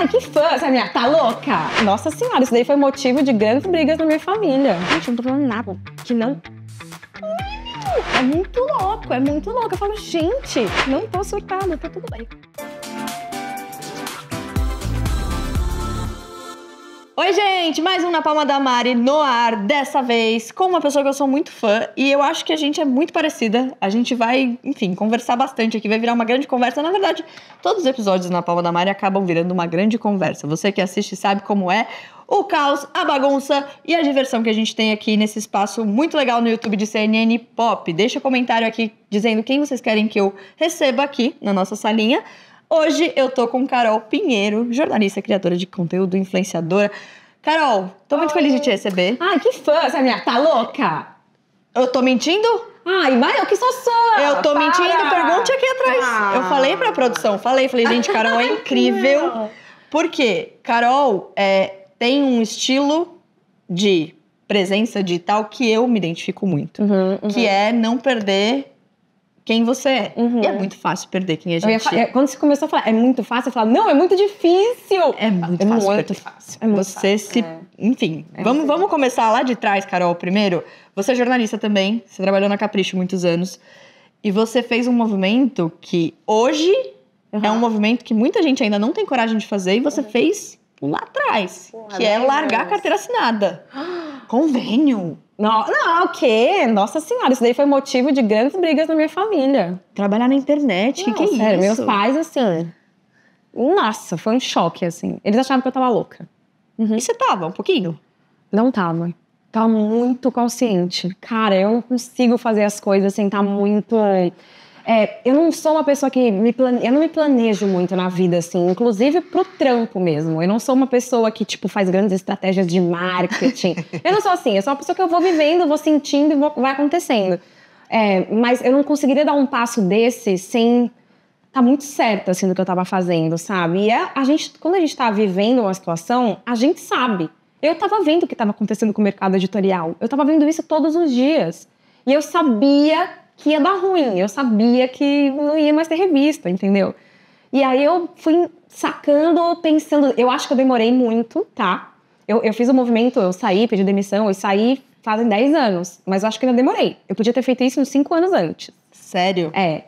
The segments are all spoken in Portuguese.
Ai, que fã, essa minha tá louca. Nossa senhora, isso daí foi motivo de grandes brigas na minha família. Gente, eu não tô falando nada que não é muito louco, é muito louco. Eu falo, gente, não tô surtada, tá tudo bem. Oi, gente! Mais um Na Palma da Mari no ar, dessa vez com uma pessoa que eu sou muito fã e eu acho que a gente é muito parecida. A gente vai, enfim, conversar bastante aqui, vai virar uma grande conversa. Na verdade, todos os episódios Na Palma da Mari acabam virando uma grande conversa. Você que assiste sabe como é o caos, a bagunça e a diversão que a gente tem aqui nesse espaço muito legal no YouTube de CNN Pop. Deixa um comentário aqui dizendo quem vocês querem que eu receba aqui na nossa salinha. Hoje eu tô com Carol Pinheiro, jornalista, criadora de conteúdo, influenciadora. Carol, tô muito Oi. feliz de te receber. Ai, ah, que fã essa minha, tá louca? Eu tô mentindo? Ai, mas eu que sou sou? Eu tô para. mentindo, pergunte aqui atrás. Ah. Eu falei pra produção, falei, falei, gente, Carol é incrível. Por quê? Carol é, tem um estilo de presença digital que eu me identifico muito. Uhum, uhum. Que é não perder quem você é. Uhum. E é uhum. muito fácil perder quem a gente é. é. Quando você começou a falar, é muito fácil, eu falava, não, é muito difícil. É muito é fácil muito perder. Fácil. É muito você fácil. se. É. Enfim, é vamos, vamos começar lá de trás, Carol, primeiro. Você é jornalista também, você trabalhou na Capricho muitos anos. E você fez um movimento que hoje uhum. é um movimento que muita gente ainda não tem coragem de fazer e você uhum. fez lá atrás, que é largar a carteira assinada. Ah! Convênio? Não, não, o quê? Nossa senhora, isso daí foi motivo de grandes brigas na minha família. Trabalhar na internet, o que que é sério, isso? Meus pais, assim. Nossa, foi um choque, assim. Eles achavam que eu tava louca. Uhum. E você tava um pouquinho? Não tava. Tava muito consciente. Cara, eu não consigo fazer as coisas assim, tá muito. É, eu não sou uma pessoa que me plane... eu não me planejo muito na vida assim, inclusive pro trampo mesmo. Eu não sou uma pessoa que tipo faz grandes estratégias de marketing. eu não sou assim, eu sou uma pessoa que eu vou vivendo, vou sentindo e vou... vai acontecendo. É, mas eu não conseguiria dar um passo desse sem tá muito certa assim do que eu estava fazendo, sabe? E a, é, a gente quando a gente está vivendo uma situação, a gente sabe. Eu estava vendo o que estava acontecendo com o mercado editorial. Eu estava vendo isso todos os dias. E eu sabia que ia dar ruim. Eu sabia que não ia mais ter revista, entendeu? E aí eu fui sacando, pensando. Eu acho que eu demorei muito, tá? Eu, eu fiz o um movimento, eu saí, pedi demissão, eu saí fazem 10 anos, mas eu acho que ainda demorei. Eu podia ter feito isso uns 5 anos antes. Sério? É.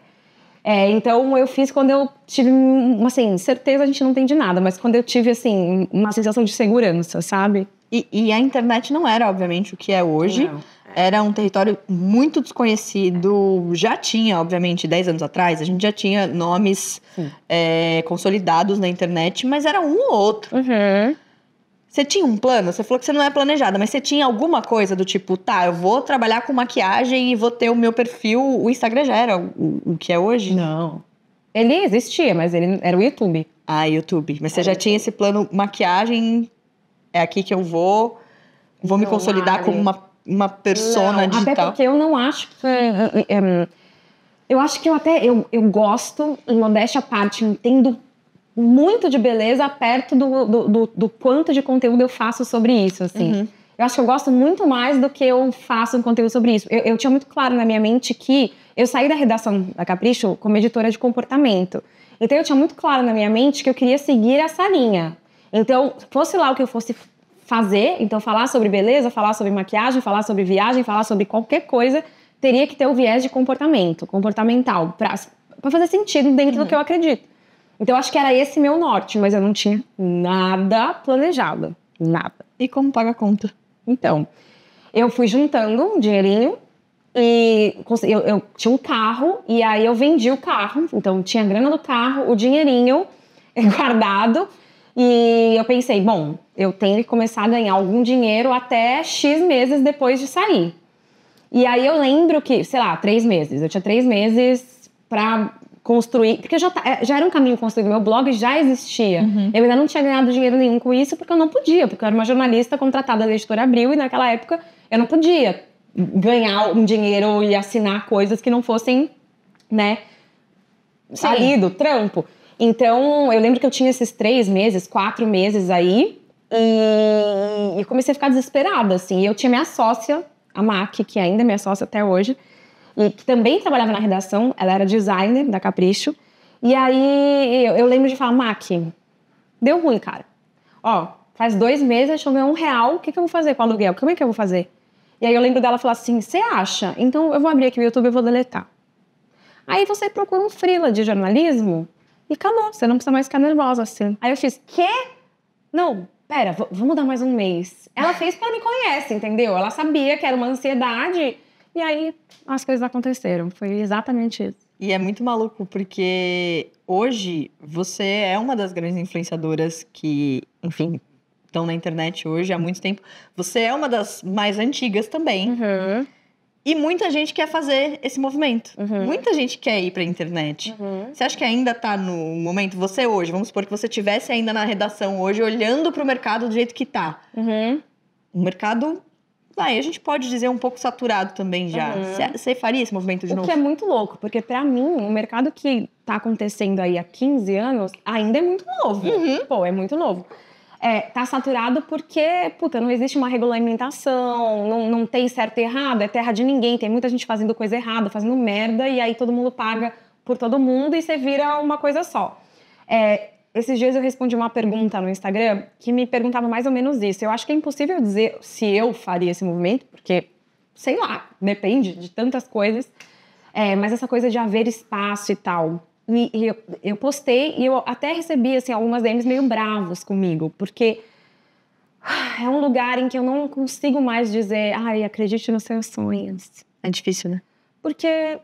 É, então eu fiz quando eu tive, assim, certeza a gente não tem de nada, mas quando eu tive, assim, uma sensação de segurança, sabe? E, e a internet não era, obviamente, o que é hoje. Não era um território muito desconhecido. Já tinha, obviamente, 10 anos atrás, a gente já tinha nomes é, consolidados na internet, mas era um ou outro. Uhum. Você tinha um plano? Você falou que você não é planejada, mas você tinha alguma coisa do tipo, tá, eu vou trabalhar com maquiagem e vou ter o meu perfil. O Instagram já era o, o que é hoje? Não. Ele existia, mas ele era o YouTube. Ah, YouTube. Mas você é. já tinha esse plano maquiagem, é aqui que eu vou, vou me consolidar como uma uma persona não, digital. Até porque eu não acho que. Um, eh, eh, eh, eu acho que eu até. Eu, eu gosto, modéstia à parte, entendo muito de beleza perto do, do, do, do, quanto de conteúdo eu faço sobre isso, assim. Uhum. Eu acho que eu gosto muito mais do que eu faço um conteúdo sobre isso. Eu, eu tinha muito claro na minha mente que eu saí da redação da Capricho como editora de comportamento. Então eu tinha muito claro na minha mente que eu queria seguir essa linha. Então, fosse lá o que eu fosse fazer, então falar sobre beleza, falar sobre maquiagem, falar sobre viagem, falar sobre qualquer coisa, teria que ter o viés de comportamento, comportamental, para fazer sentido dentro uhum. do que eu acredito. Então acho que era esse meu norte, mas eu não tinha nada planejado, nada. E como paga a conta? Então, eu fui juntando um dinheirinho e eu, eu tinha um carro e aí eu vendi o carro, então tinha a grana do carro, o dinheirinho guardado e eu pensei, bom, eu tenho que começar a ganhar algum dinheiro até X meses depois de sair. E aí eu lembro que, sei lá, três meses. Eu tinha três meses para construir. Porque já, tá, é, já era um caminho construído. Meu blog já existia. Uhum. Eu ainda não tinha ganhado dinheiro nenhum com isso porque eu não podia. Porque eu era uma jornalista contratada da editora Abril e naquela época eu não podia ganhar um dinheiro e assinar coisas que não fossem, né, salido, trampo. Então, eu lembro que eu tinha esses três meses, quatro meses aí, e, comecei a ficar desesperada, assim. E eu tinha minha sócia, a MAC, que ainda é minha sócia até hoje, e que também trabalhava na redação, ela era designer da Capricho. E aí eu, eu lembro de falar, Mac, deu ruim, cara. Ó, faz dois meses eu choveu um real, o que, que eu vou fazer com o aluguel? Como é que eu vou fazer? E aí eu lembro dela falar assim, você acha? Então eu vou abrir aqui o YouTube e vou deletar. Aí você procura um freela de jornalismo e acabou, você não precisa mais ficar nervosa assim. Aí eu fiz, quê? Não, pera, vamos dar mais um mês. Ela fez porque ela me conhece, entendeu? Ela sabia que era uma ansiedade. E aí as coisas aconteceram. Foi exatamente isso. E é muito maluco porque hoje você é uma das grandes influenciadoras que, enfim, estão na internet hoje há muito tempo. Você é uma das mais antigas também. Uhum. E muita gente quer fazer esse movimento. Uhum. Muita gente quer ir para a internet. Uhum. Você acha que ainda está no momento, você hoje, vamos supor que você estivesse ainda na redação hoje, olhando para o mercado do jeito que está. Uhum. O mercado, aí a gente pode dizer um pouco saturado também já. Uhum. Você faria esse movimento de o novo? que é muito louco, porque para mim, o mercado que está acontecendo aí há 15 anos ainda é muito novo. Uhum. Pô, é muito novo é, tá saturado porque, puta, não existe uma regulamentação, não, não tem certo e errado, é terra de ninguém, tem muita gente fazendo coisa errada, fazendo merda, e aí todo mundo paga por todo mundo e você vira uma coisa só. É, esses dias eu respondi uma pergunta no Instagram que me perguntava mais ou menos isso. Eu acho que é impossível dizer se eu faria esse movimento, porque, sei lá, depende de tantas coisas. É, mas essa coisa de haver espaço e tal. E, e eu, eu, postei e eu até recebi assim, algumas DMs meio bravos comigo, porque ah, é um lugar em que eu não consigo mais dizer, ai, acredite nos seus sonhos. É difícil, né? Porque.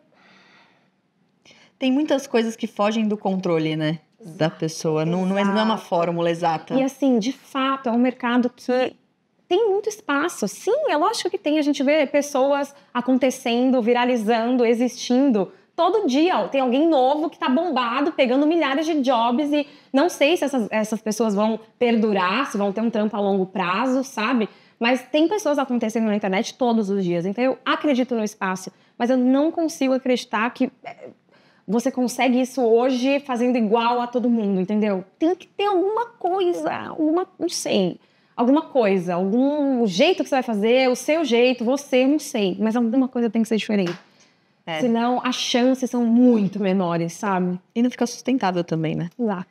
Tem muitas coisas que fogem do controle, né? Exato, da pessoa. Não, não, é, não é uma fórmula exata. E assim, de fato, é um mercado que é. tem muito espaço. Sim, é lógico que tem. A gente vê pessoas acontecendo, viralizando, existindo todo dia ó, tem alguém novo que está bombado, pegando milhares de jobs e não sei se essas, essas pessoas vão perdurar, se vão ter um trampo a longo prazo, sabe? Mas tem pessoas acontecendo na internet todos os dias. Então eu acredito no espaço, mas eu não consigo acreditar que eh, você consegue isso hoje fazendo igual a todo mundo, entendeu? Tem que ter alguma coisa, alguma, não sei, alguma coisa, algum jeito que você vai fazer, o seu jeito, você, não sei, mas alguma coisa tem que ser diferente. É. Senão as chances são muito menores, sabe? E não fica sustentável também, né? Lá.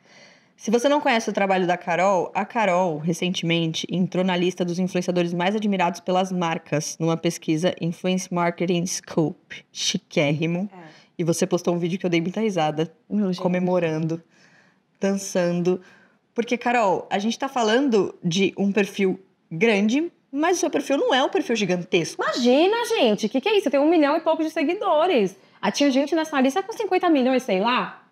Se você não conhece o trabalho da Carol, a Carol recentemente entrou na lista dos influenciadores mais admirados pelas marcas numa pesquisa Influence Marketing Scope, chiquérrimo. É. E você postou um vídeo que eu dei muita risada, Meu comemorando, gente. dançando. Porque, Carol, a gente tá falando de um perfil grande, mas o seu perfil não é um perfil gigantesco. Imagina, gente, o que, que é isso? Você tem um milhão e pouco de seguidores. Ah, tinha gente nessa lista com 50 milhões, sei lá.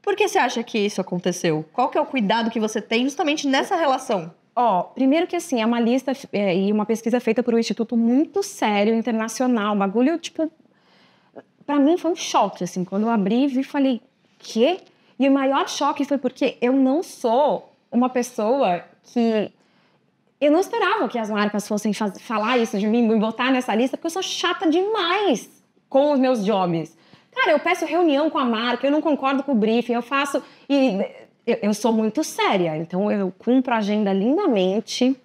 Por que você acha que isso aconteceu? Qual que é o cuidado que você tem justamente nessa relação? Ó, oh, primeiro que assim, é uma lista é, e uma pesquisa feita por um instituto muito sério, internacional, O bagulho, tipo... Pra mim foi um choque, assim, quando eu abri e falei, quê? E o maior choque foi porque eu não sou uma pessoa que eu não esperava que as marcas fossem falar isso de mim, me botar nessa lista, porque eu sou chata demais com os meus jobs. Cara, eu peço reunião com a marca, eu não concordo com o briefing, eu faço. E eu, eu sou muito séria, então eu cumpro a agenda lindamente.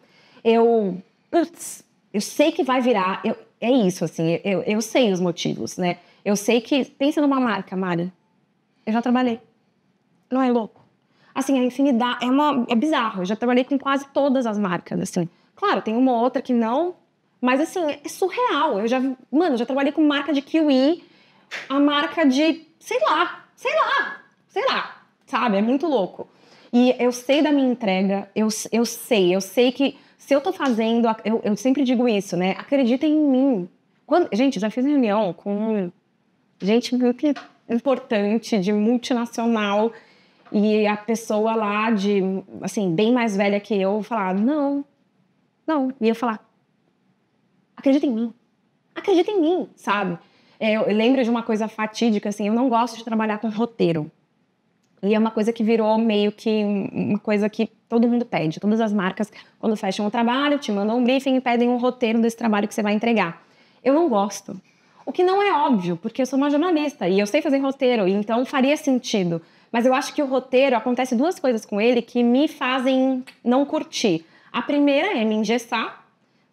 Eu. Putz, eu sei que vai virar. Eu, é isso, assim, eu, eu sei os motivos, né? Eu sei que. Pensa numa marca, Mari. Eu já trabalhei. Não é louco? assim, a infinidade. É, uma, é bizarro. Eu já trabalhei com quase todas as marcas, assim. Claro, tem uma outra que não. Mas, assim, é surreal. Eu já. Mano, eu já trabalhei com marca de kiwi, a marca de. Sei lá, sei lá, sei lá. Sabe? É muito louco. E eu sei da minha entrega, eu, eu sei, eu sei que se eu tô fazendo, eu, eu sempre digo isso, né? Acredita em mim. Quando, gente, já fiz reunião com gente muito importante de multinacional e a pessoa lá de, assim, bem mais velha que eu, falar, não, não. E eu falar, acredita em mim, acredita em mim, sabe? É, eu lembro de uma coisa fatídica, assim, eu não gosto de trabalhar com roteiro. E é uma coisa que virou meio que uma coisa que todo mundo pede. Todas as marcas, quando fecham o trabalho, te mandam um briefing e pedem um roteiro desse trabalho que você vai entregar. Eu não gosto. O que não é óbvio, porque eu sou uma jornalista e eu sei fazer roteiro, então faria sentido. Mas eu acho que o roteiro acontece duas coisas com ele que me fazem não curtir. A primeira é me engessar,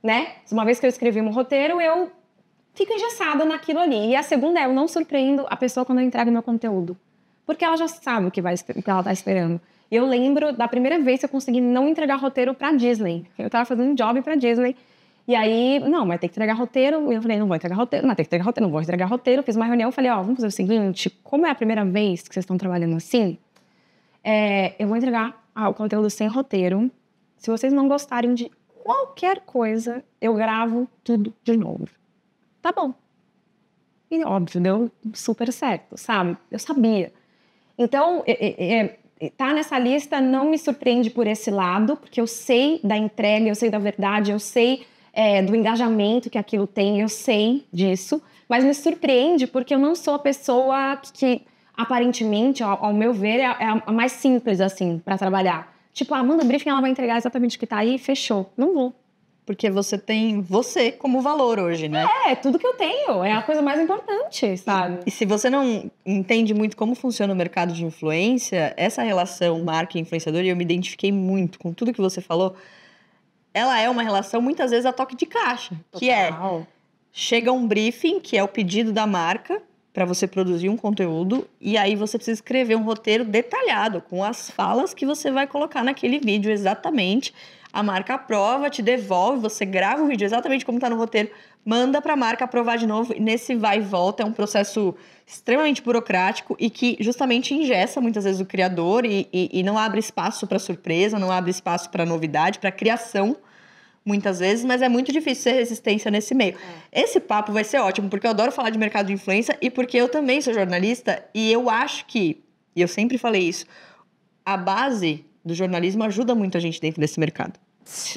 né? Uma vez que eu escrevi um roteiro, eu fico engessada naquilo ali. E a segunda é eu não surpreendo a pessoa quando eu entrego meu conteúdo. Porque ela já sabe o que, vai, o que ela está esperando. E eu lembro da primeira vez que eu consegui não entregar roteiro para Disney. Eu estava fazendo um job para Disney. E aí, não, mas tem que entregar roteiro. E eu falei, não vou entregar roteiro, não, tem que entregar roteiro, não vou entregar roteiro. Fiz uma reunião, falei, ó, oh, vamos fazer o seguinte, como é a primeira vez que vocês estão trabalhando assim, é, eu vou entregar ah, o conteúdo sem roteiro. Se vocês não gostarem de qualquer coisa, eu gravo tudo de novo. Tá bom. E óbvio, deu super certo, sabe? Eu sabia. Então, é, é, é, é tá nessa lista não me surpreende por esse lado, porque eu sei da entrega, eu sei da verdade, eu sei é, do engajamento que aquilo tem, eu sei disso, mas me surpreende porque eu não sou a pessoa que, que aparentemente, ao, ao, meu ver, é, a, é a mais simples, assim, para trabalhar. Tipo, a Amanda Briefing, ela vai entregar exatamente o que está aí e fechou. Não vou. Porque você tem você como valor hoje, né? É, tudo que eu tenho. É a coisa mais importante, sabe? E, e se você não entende muito como funciona o mercado de influência, essa relação marca e influenciador, e eu me identifiquei muito com tudo que você falou, ela é uma relação muitas vezes a toque de caixa, Total. que é chega um briefing, que é o pedido da marca para você produzir um conteúdo e aí você precisa escrever um roteiro detalhado com as falas que você vai colocar naquele vídeo exatamente. A marca aprova, te devolve, você grava o vídeo exatamente como está no roteiro, manda para a marca aprovar de novo. E nesse vai e volta é um processo extremamente burocrático e que justamente ingessa muitas vezes o criador e, e, e não abre espaço para surpresa, não abre espaço para novidade, para criação muitas vezes, mas é muito difícil ser resistência nesse meio. É. Esse papo vai ser ótimo, porque eu adoro falar de mercado de influência e porque eu também sou jornalista e eu acho que, e eu sempre falei isso, a base do jornalismo ajuda muito a gente dentro desse mercado.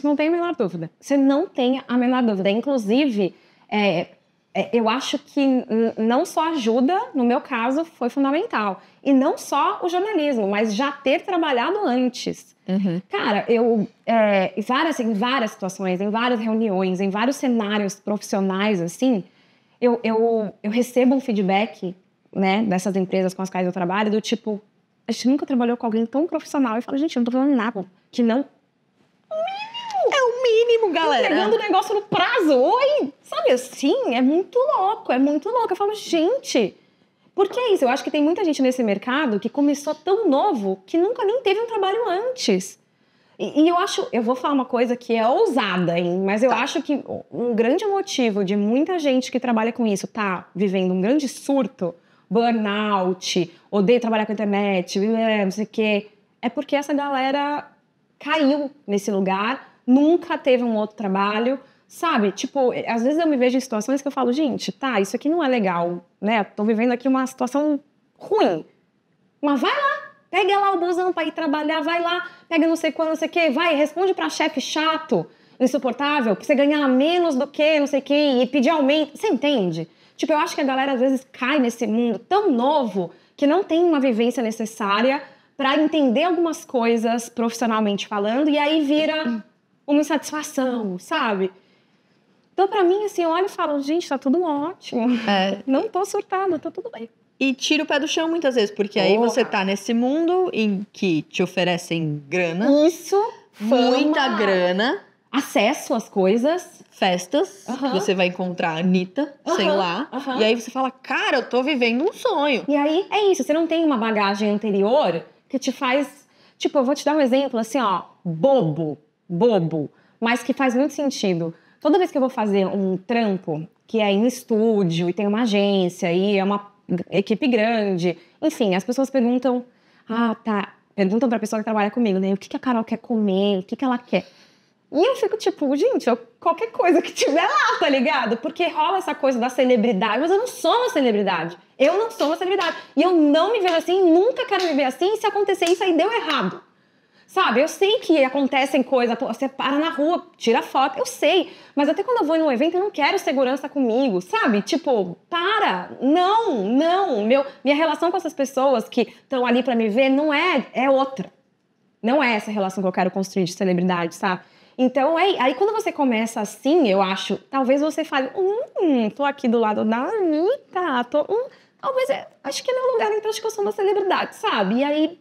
Não tem a menor dúvida. Você não tem a menor dúvida. Inclusive, é, é eu acho que não só ajuda, no meu caso, foi fundamental. E não só o jornalismo, mas já ter trabalhado antes. Uhum. Cara, eu. É, várias, em várias situações, em várias reuniões, em vários cenários profissionais, assim, eu, eu, eu recebo um feedback, né, dessas empresas com as quais eu trabalho, do tipo. A gente nunca trabalhou com alguém tão profissional. Eu falo, gente, eu não tô falando nada. Que não é o mínimo, galera. Entregando o negócio no prazo. Oi! Sabe assim? É muito louco, é muito louco. Eu falo, gente, porque é isso, eu acho que tem muita gente nesse mercado que começou tão novo que nunca nem teve um trabalho antes. E, e eu acho, eu vou falar uma coisa que é ousada, hein? Mas eu tá. acho que um grande motivo de muita gente que trabalha com isso tá vivendo um grande surto, burnout, odeio trabalhar com a internet, não sei o quê, é porque essa galera caiu nesse lugar, nunca teve um outro trabalho, Sabe? Tipo, é, às vezes eu me vejo em situações que eu falo, gente, tá, isso aqui não é legal, né? Tô vivendo aqui uma situação ruim. Mas vai lá, pega lá o busão para ir trabalhar, vai lá, pega não sei quando, não sei o quê, vai, responde para chefe chato, insuportável, pra você ganhar menos do que não sei quem e pedir aumento. Você entende? Tipo, eu acho que a galera às vezes cai nesse mundo tão novo que não tem uma vivência necessária para entender algumas coisas profissionalmente falando e aí vira uma insatisfação, sabe? Então, para mim, assim, eu olho e falo, gente, tá tudo ótimo. É. Não tô surtada, tá tudo bem. E tira o pé do chão muitas vezes, porque Porra. aí você tá nesse mundo em que te oferecem grana. Isso. Muita grana. Acesso às coisas. Festas. Uh -huh. Você vai encontrar a Anitta, uh -huh. sei lá. Uh -huh. E aí você fala, cara, eu tô vivendo um sonho. E aí é isso, você não tem uma bagagem anterior que te faz. Tipo, eu vou te dar um exemplo assim, ó, bobo, bobo, mas que faz muito sentido toda vez que eu vou fazer um trampo, que é em estúdio e tem uma agência e é uma equipe grande, enfim, as pessoas perguntam: ah, tá. Perguntam pra pessoa que trabalha comigo, né? O que, que a Carol quer comer? O que, que ela quer? E eu fico tipo, gente, eu, qualquer coisa que tiver lá, tá ligado? Porque rola essa coisa da celebridade, mas eu não sou uma celebridade. Eu não sou uma celebridade. E eu não me vejo assim, nunca quero me ver assim. Se acontecer isso aí, deu errado. Sabe, eu sei que acontecem coisas, você para na rua, tira foto, eu sei. Mas até quando eu vou em um evento, eu não quero segurança comigo, sabe? Tipo, para, não, não. Meu, minha relação com essas pessoas que estão ali para me ver não é, é outra. Não é essa relação que eu quero construir de celebridade, sabe? Então, é, aí quando você começa assim, eu acho, talvez você fale, hum, tô aqui do lado da Anitta, tô, hum, talvez, é, acho que é meu lugar, então acho que eu sou uma celebridade, sabe? E aí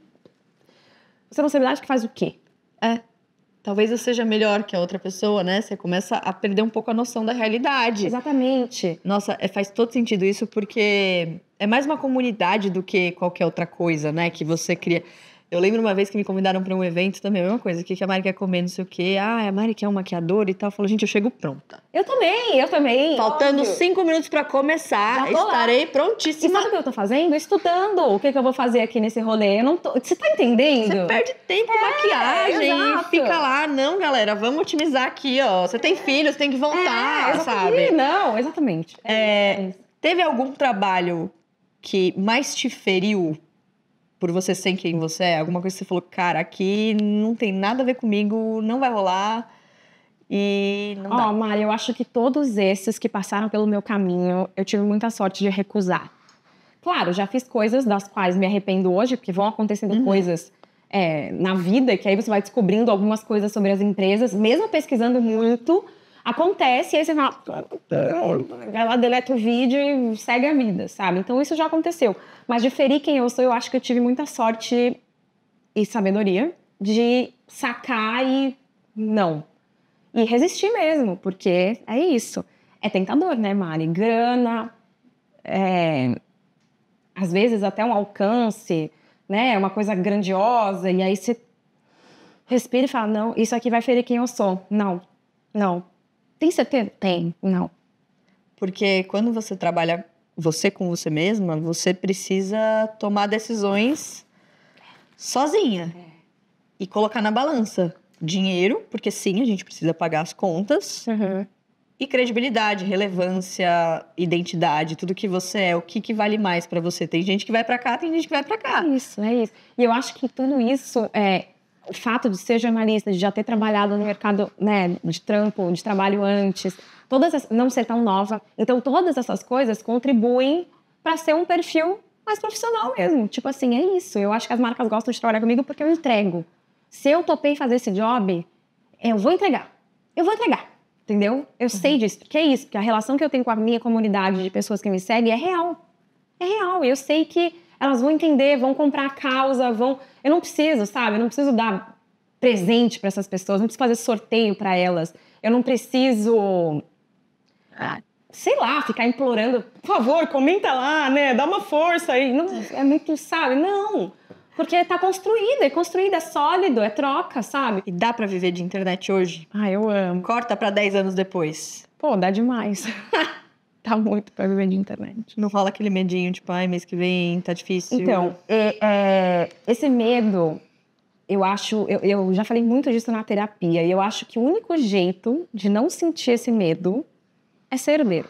você é uma celebridade que faz o quê? É. Talvez eu seja melhor que a outra pessoa, né? Você começa a perder um pouco a noção da realidade. Exatamente. Nossa, é, faz todo sentido isso, porque é mais uma comunidade do que qualquer outra coisa, né? Que você cria. Eu lembro uma vez que me convidaram para um evento também, a mesma coisa, o que, que a Mari quer comer, não sei o quê. Ah, a Mari quer um maquiador e tal. Falou, gente, eu chego pronta. Eu também, eu também. Faltando óbvio. cinco minutos para começar, estarei lá. prontíssima. E sabe o que eu tô fazendo? Estudando. O que, que eu vou fazer aqui nesse rolê? Eu não tô... Você tá entendendo? Você perde tempo é, maquiagem. Fica lá, não, galera, vamos otimizar aqui, ó. Você tem é. filhos, tem que voltar, é, sabe? Não, exatamente. É, é teve algum trabalho que mais te feriu por você ser quem você é? Alguma coisa que você falou, cara, aqui não tem nada a ver comigo, não vai rolar. E não Ó, oh, Mari, eu acho que todos esses que passaram pelo meu caminho, eu tive muita sorte de recusar. Claro, já fiz coisas das quais me arrependo hoje, porque vão acontecendo uhum. coisas é, na vida, que aí você vai descobrindo algumas coisas sobre as empresas, mesmo pesquisando muito, Acontece, e aí você fala, vai ela deleta o vídeo e segue a vida, sabe? Então isso já aconteceu. Mas de ferir quem eu sou, eu acho que eu tive muita sorte e sabedoria de sacar e não. E resistir mesmo, porque é isso. É tentador, né, Mari? Grana, é, às vezes até um alcance, né? É uma coisa grandiosa, e aí você respira e fala, não, isso aqui vai ferir quem eu sou. Não, não, tem certeza? Tem. Não. Porque quando você trabalha você com você mesma, você precisa tomar decisões sozinha é. e colocar na balança dinheiro, porque sim, a gente precisa pagar as contas. Uhum. E credibilidade, relevância, identidade, tudo que você é, o que, que vale mais para você. Tem gente que vai para cá, tem gente que vai para cá. É isso, é isso. E eu acho que tudo isso é, o fato de ser jornalista, de já ter trabalhado no mercado né, de trampo, de trabalho antes, todas as, não ser tão nova. Então, todas essas coisas contribuem para ser um perfil mais profissional mesmo. Tipo assim, é isso. Eu acho que as marcas gostam de trabalhar comigo porque eu entrego. Se eu topei fazer esse job, eu vou entregar. Eu vou entregar. Entendeu? Eu uhum. sei disso. Porque é isso. Porque a relação que eu tenho com a minha comunidade de pessoas que me seguem é real. É real. Eu sei que elas vão entender, vão comprar a causa, vão. Eu não preciso, sabe? Eu não preciso dar presente para essas pessoas, não preciso fazer sorteio para elas. Eu não preciso. Ah, sei lá, ficar implorando, por favor, comenta lá, né? Dá uma força aí. Não, é muito, sabe? Não. Porque está construída, é construída, é sólido, é troca, sabe? E dá para viver de internet hoje? Ah, eu amo. Corta para 10 anos depois. Pô, dá demais. tá muito pra viver de internet. Não rola aquele medinho, tipo, ai, mês que vem tá difícil. Então, é, é, esse medo, eu acho, eu, eu já falei muito disso na terapia, e eu acho que o único jeito de não sentir esse medo é ser herdeiro.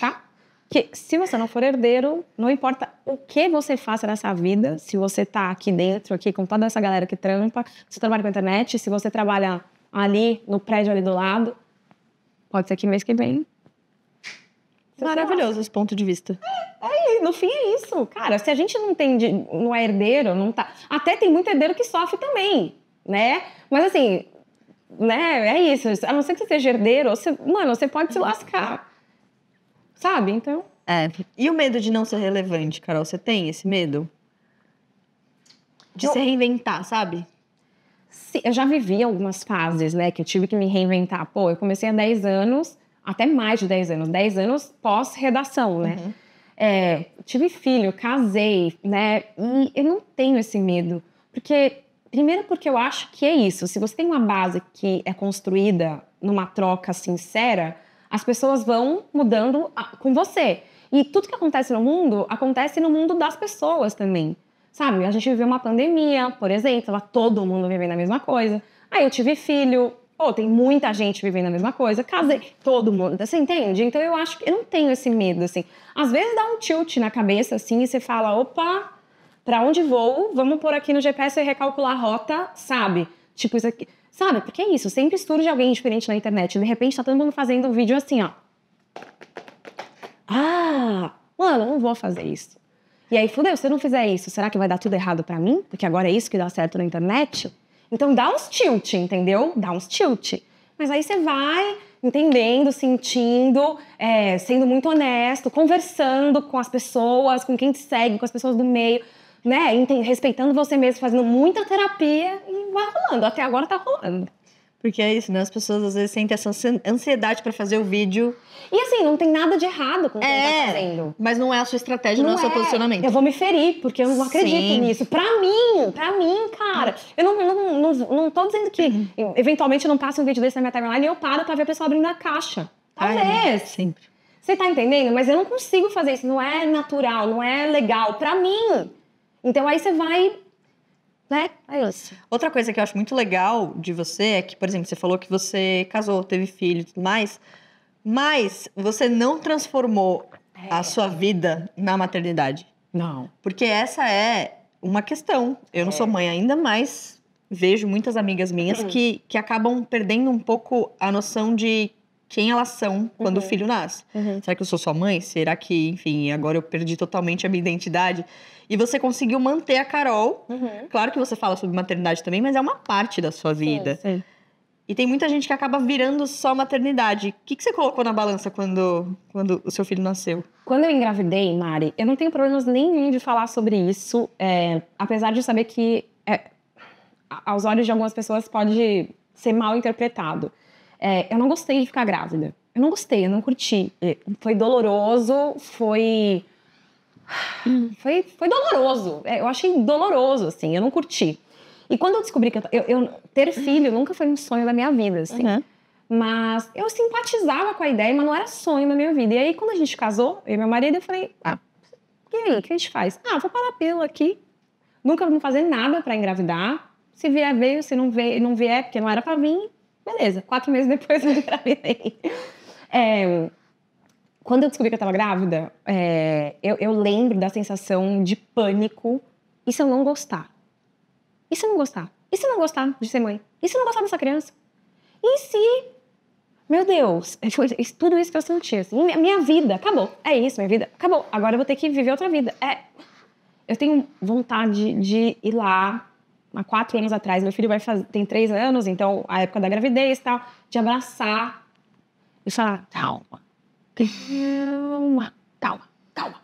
Tá? Porque se você não for herdeiro, não importa o que você faça nessa vida, se você tá aqui dentro, aqui com toda essa galera que trampa, se você trabalha com a internet, se você trabalha ali no prédio ali do lado, pode ser que mês que vem então, Maravilhoso esse ponto de vista. É, é no fim é isso. Cara, se a gente não tem, de, não é herdeiro, não tá. Até tem muito herdeiro que sofre também, né? Mas assim, né? É isso. A não ser que você seja herdeiro, você, mano, você pode se lascar. Sabe? Então. É. E o medo de não ser relevante, Carol? Você tem esse medo? De eu... se reinventar, sabe? Sim, eu já vivi algumas fases, né? Que eu tive que me reinventar. Pô, eu comecei há 10 anos até mais de 10 anos, 10 anos pós-redação, né? Uhum. É, tive filho, casei, né? E eu não tenho esse medo, porque primeiro porque eu acho que é isso. Se você tem uma base que é construída numa troca sincera, as pessoas vão mudando com você. E tudo que acontece no mundo acontece no mundo das pessoas também. Sabe? A gente viveu uma pandemia, por exemplo, todo mundo vivendo a mesma coisa. Aí eu tive filho, tem muita gente vivendo a mesma coisa, casei, todo mundo, você entende? Então eu acho que eu não tenho esse medo, assim. Às vezes dá um tilt na cabeça, assim, e você fala, opa, para onde vou? Vamos por aqui no GPS e recalcular a rota, sabe? Tipo isso aqui. Sabe, porque é isso, sempre surge alguém diferente na internet. De repente tá todo mundo fazendo um vídeo assim, ó. Ah, mano, eu não vou fazer isso. E aí, fudeu, se eu não fizer isso, será que vai dar tudo errado para mim? Porque agora é isso que dá certo na internet? Então dá uns tilt, entendeu? Dá uns tilt. Mas aí você vai entendendo, sentindo, é, sendo muito honesto, conversando com as pessoas, com quem te segue, com as pessoas do meio, né? Respeitando você mesmo, fazendo muita terapia e vai rolando. Até agora tá rolando. Porque é isso, né? As pessoas às vezes sentem essa ansiedade para fazer o vídeo. E assim, não tem nada de errado com o que tá é, tá fazendo. Mas não é a sua estratégia, não, não é o seu é. posicionamento. Eu vou me ferir, porque eu não acredito Sim. nisso. Pra mim, pra mim, cara. Hum. Eu não, não, não, não tô dizendo que uhum. eventualmente eu não passe um vídeo desse na minha timeline e eu paro pra ver a pessoa abrindo a caixa. Né? Talvez. Ai, sempre. Você tá entendendo? Mas eu não consigo fazer isso. Não é natural, não é legal. Pra mim. Então aí você vai né? É isso. Outra coisa que eu acho muito legal de você é que, por exemplo, você falou que você casou, teve filho e tudo mais, mas você não transformou é. a sua vida na maternidade. Não. Porque essa é uma questão. Eu é. não sou é. mãe ainda, mas vejo muitas amigas minhas uhum. que, que acabam perdendo um pouco a noção de quem elas são quando uhum. o filho nasce. Uhum. Será que eu sou sua mãe? Será que, enfim, agora eu perdi totalmente a minha identidade? E você conseguiu manter a Carol. Uhum. Claro que você fala sobre maternidade também, mas é uma parte da sua vida. Sim, sim. E tem muita gente que acaba virando só maternidade. O que, que você colocou na balança quando, quando o seu filho nasceu? Quando eu engravidei, Mari, eu não tenho problemas nenhum de falar sobre isso, é, apesar de saber que, é, aos olhos de algumas pessoas, pode ser mal interpretado. É, eu não gostei de ficar grávida. Eu não gostei, eu não curti. É, foi doloroso, foi. Foi, foi doloroso. É, eu achei doloroso, assim, eu não curti. E quando eu descobri que eu, eu, eu ter filho nunca foi um sonho da minha vida, assim. Uhum. Mas eu simpatizava com a ideia, mas não era sonho na minha vida. E aí, quando a gente casou, eu e meu marido, eu falei, ah, e aí, o que a gente faz? Ah, vou parar a pílula aqui. Nunca vou fazer nada para engravidar. Se vier, veio. Se não vier, não vier porque não era para vir, Beleza, quatro meses depois eu engravidei. É, quando eu descobri que eu estava grávida, é, eu, eu, lembro da sensação de pânico. E se eu não gostar? E se eu não gostar? E se eu não gostar de ser mãe? E se eu não gostar dessa criança? E se. Meu Deus, tudo isso que eu senti. Assim, minha, minha vida acabou. É isso, minha vida acabou. Agora eu vou ter que viver outra vida. É, eu tenho vontade de ir lá há quatro anos atrás, meu filho vai fazer, tem três anos, então a época da gravidez e tal, de abraçar e falar, calma, calma, calma, calma,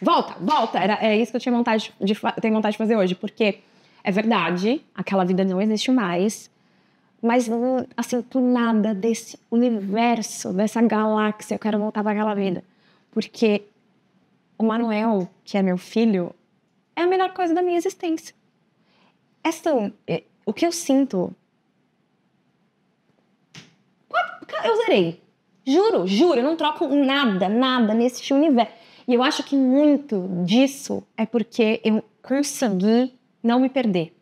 volta, volta. Era, é isso que eu tinha vontade de, de, tenho vontade de fazer hoje, porque é verdade, aquela vida não existe mais, mas assim, do nada desse universo, dessa galáxia, eu quero voltar para aquela vida. Porque o Manuel, que é meu filho, é a melhor coisa da minha existência esta, é, o que eu sinto. Eu zerei. Juro, juro, eu não troco nada, nada nesse universo. E eu acho que muito disso é porque eu consegui não me perder.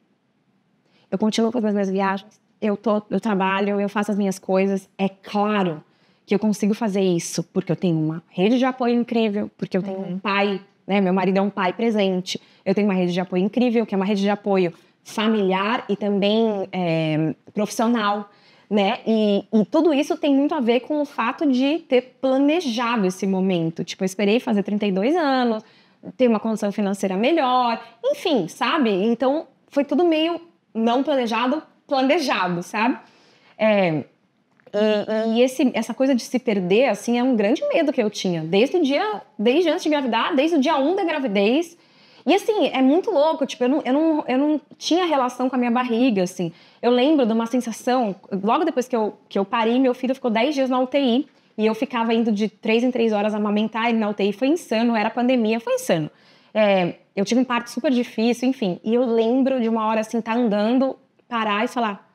Eu continuo com as minhas viagens, eu, tô, eu trabalho, eu faço as minhas coisas. É claro que eu consigo fazer isso porque eu tenho uma rede de apoio incrível, porque eu tenho uhum. um pai, né? Meu marido é um pai presente. Eu tenho uma rede de apoio incrível, que é uma rede de apoio familiar e também é, profissional, né? E, e, tudo isso tem muito a ver com o fato de ter planejado esse momento. Tipo, eu esperei fazer 32 anos, ter uma condição financeira melhor, enfim, sabe? Então, foi tudo meio não planejado, planejado, sabe? É, e, e esse, essa coisa de se perder, assim, é um grande medo que eu tinha. Desde o dia, desde antes de engravidar, desde o dia 1 da gravidez, e assim, é muito louco, tipo, eu não, eu, não, eu não tinha relação com a minha barriga, assim. Eu lembro de uma sensação, logo depois que eu, que eu parei, meu filho ficou 10 dias na UTI. E eu ficava indo de 3 em 3 horas amamentar ele na UTI. Foi insano, era pandemia, foi insano. É, eu tive um parto super difícil, enfim. E eu lembro de uma hora assim, tá andando, parar e falar: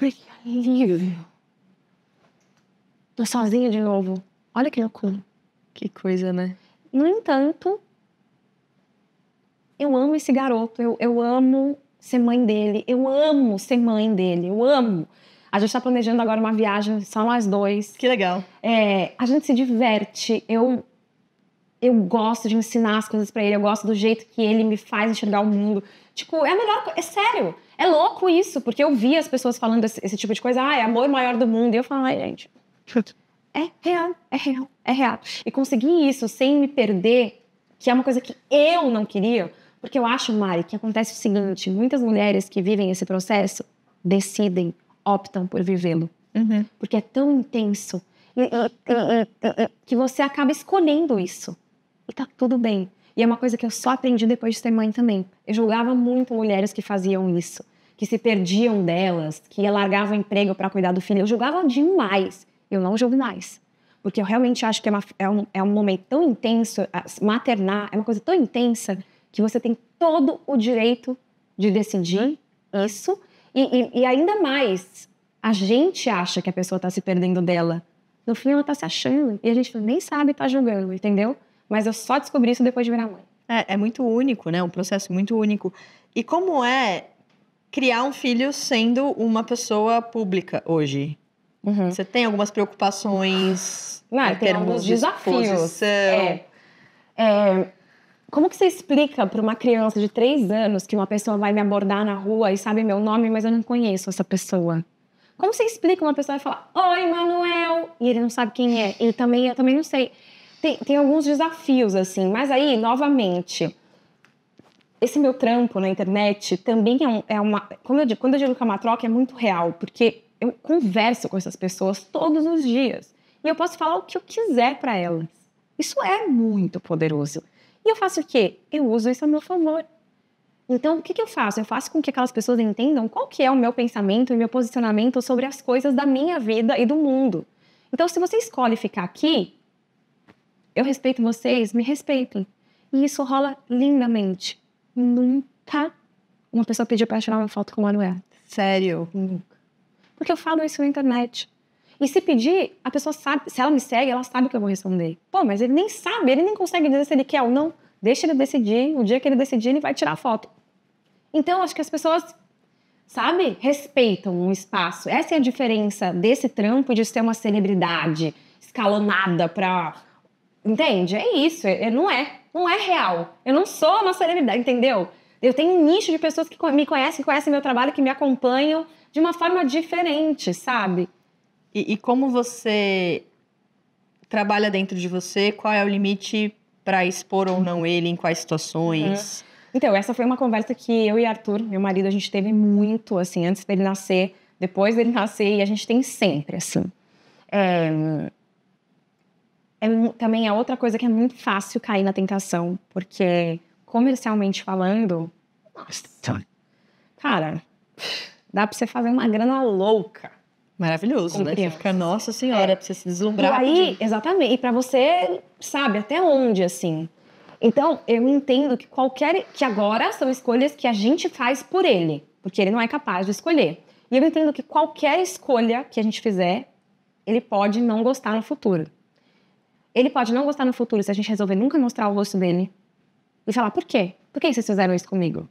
Ai, que alívio. Tô sozinha de novo. Olha que loucura. Que coisa, né? No entanto, eu amo esse garoto, eu, eu amo ser mãe dele, eu amo ser mãe dele, eu amo. A gente está planejando agora uma viagem, só nós dois. Que legal. É, a gente se diverte, eu eu gosto de ensinar as coisas para ele, eu gosto do jeito que ele me faz enxergar o mundo. Tipo, é a melhor, é sério, é louco isso, porque eu vi as pessoas falando esse, esse tipo de coisa, ah, é amor maior do mundo, e eu falo, ai, gente, é real, é real, é real. E conseguir isso sem me perder, que é uma coisa que eu não queria, porque eu acho, Mari, que acontece o seguinte: muitas mulheres que vivem esse processo decidem, optam por vivê-lo. Uhum. Porque é tão intenso que você acaba escolhendo isso. E tá tudo bem. E é uma coisa que eu só aprendi depois de ser mãe também. Eu julgava muito mulheres que faziam isso, que se perdiam delas, que largavam o emprego para cuidar do filho. Eu julgava demais. Eu não julgo mais. Porque eu realmente acho que é, uma, é, um, é um momento tão intenso, maternar é uma coisa tão intensa que você tem todo o direito de decidir uhum. isso. E, e, e ainda mais, a gente acha que a pessoa está se perdendo dela. No fim, ela está se achando. E a gente nem sabe tá julgando, entendeu? Mas eu só descobri isso depois de virar mãe. É, é muito único, né? Um processo muito único. E como é criar um filho sendo uma pessoa pública hoje? Uhum. Você tem algumas preocupações Não, tem alguns desafios. é, é, como que você explica para uma criança de três anos que uma pessoa vai me abordar na rua e sabe meu nome, mas eu não conheço essa pessoa? Como você explica uma pessoa e fala, oi, Manuel, e ele não sabe quem é? Ele também, eu também não sei. Tem, tem alguns desafios, assim, mas aí, novamente, esse meu trampo na internet também é, um, é uma. Quando eu, digo, quando eu digo que é uma troca, é muito real, porque eu converso com essas pessoas todos os dias. E eu posso falar o que eu quiser para elas. Isso é muito poderoso. E eu faço o quê? Eu uso isso a meu favor. Então, o que, que eu faço? Eu faço com que aquelas pessoas entendam qual que é o meu pensamento e meu posicionamento sobre as coisas da minha vida e do mundo. Então, se você escolhe ficar aqui, eu respeito vocês, me respeitem. E isso rola lindamente. Nunca uma pessoa pediu para tirar uma foto com o Manuel. Sério? Nunca. Porque eu falo isso na internet. E se pedir, a pessoa sabe, se ela me segue, ela sabe que eu vou responder. Pô, mas ele nem sabe, ele nem consegue dizer se ele quer ou não. Deixa ele decidir, o dia que ele decidir, ele vai tirar a foto. Então, acho que as pessoas, sabe, respeitam o espaço. Essa é a diferença desse trampo de ser uma celebridade escalonada pra. Entende? É isso, é, não é. Não é real. Eu não sou uma celebridade, entendeu? Eu tenho um nicho de pessoas que me conhecem, que conhecem meu trabalho, que me acompanham de uma forma diferente, sabe? E, e como você trabalha dentro de você? Qual é o limite para expor ou não ele? Em quais situações? Uhum. Então, essa foi uma conversa que eu e Arthur, meu marido, a gente teve muito, assim, antes dele nascer, depois dele nascer, e a gente tem sempre, assim. É, é, também é outra coisa que é muito fácil cair na tentação, porque comercialmente falando, nossa, tá. cara, dá pra você fazer uma grana louca Maravilhoso, né? fica, nossa senhora, é. pra você se deslumbrar. E aí, exatamente, e pra você, sabe, até onde, assim. Então, eu entendo que qualquer. que agora são escolhas que a gente faz por ele, porque ele não é capaz de escolher. E eu entendo que qualquer escolha que a gente fizer, ele pode não gostar no futuro. Ele pode não gostar no futuro se a gente resolver nunca mostrar o rosto dele e falar por quê? Por que vocês fizeram isso comigo?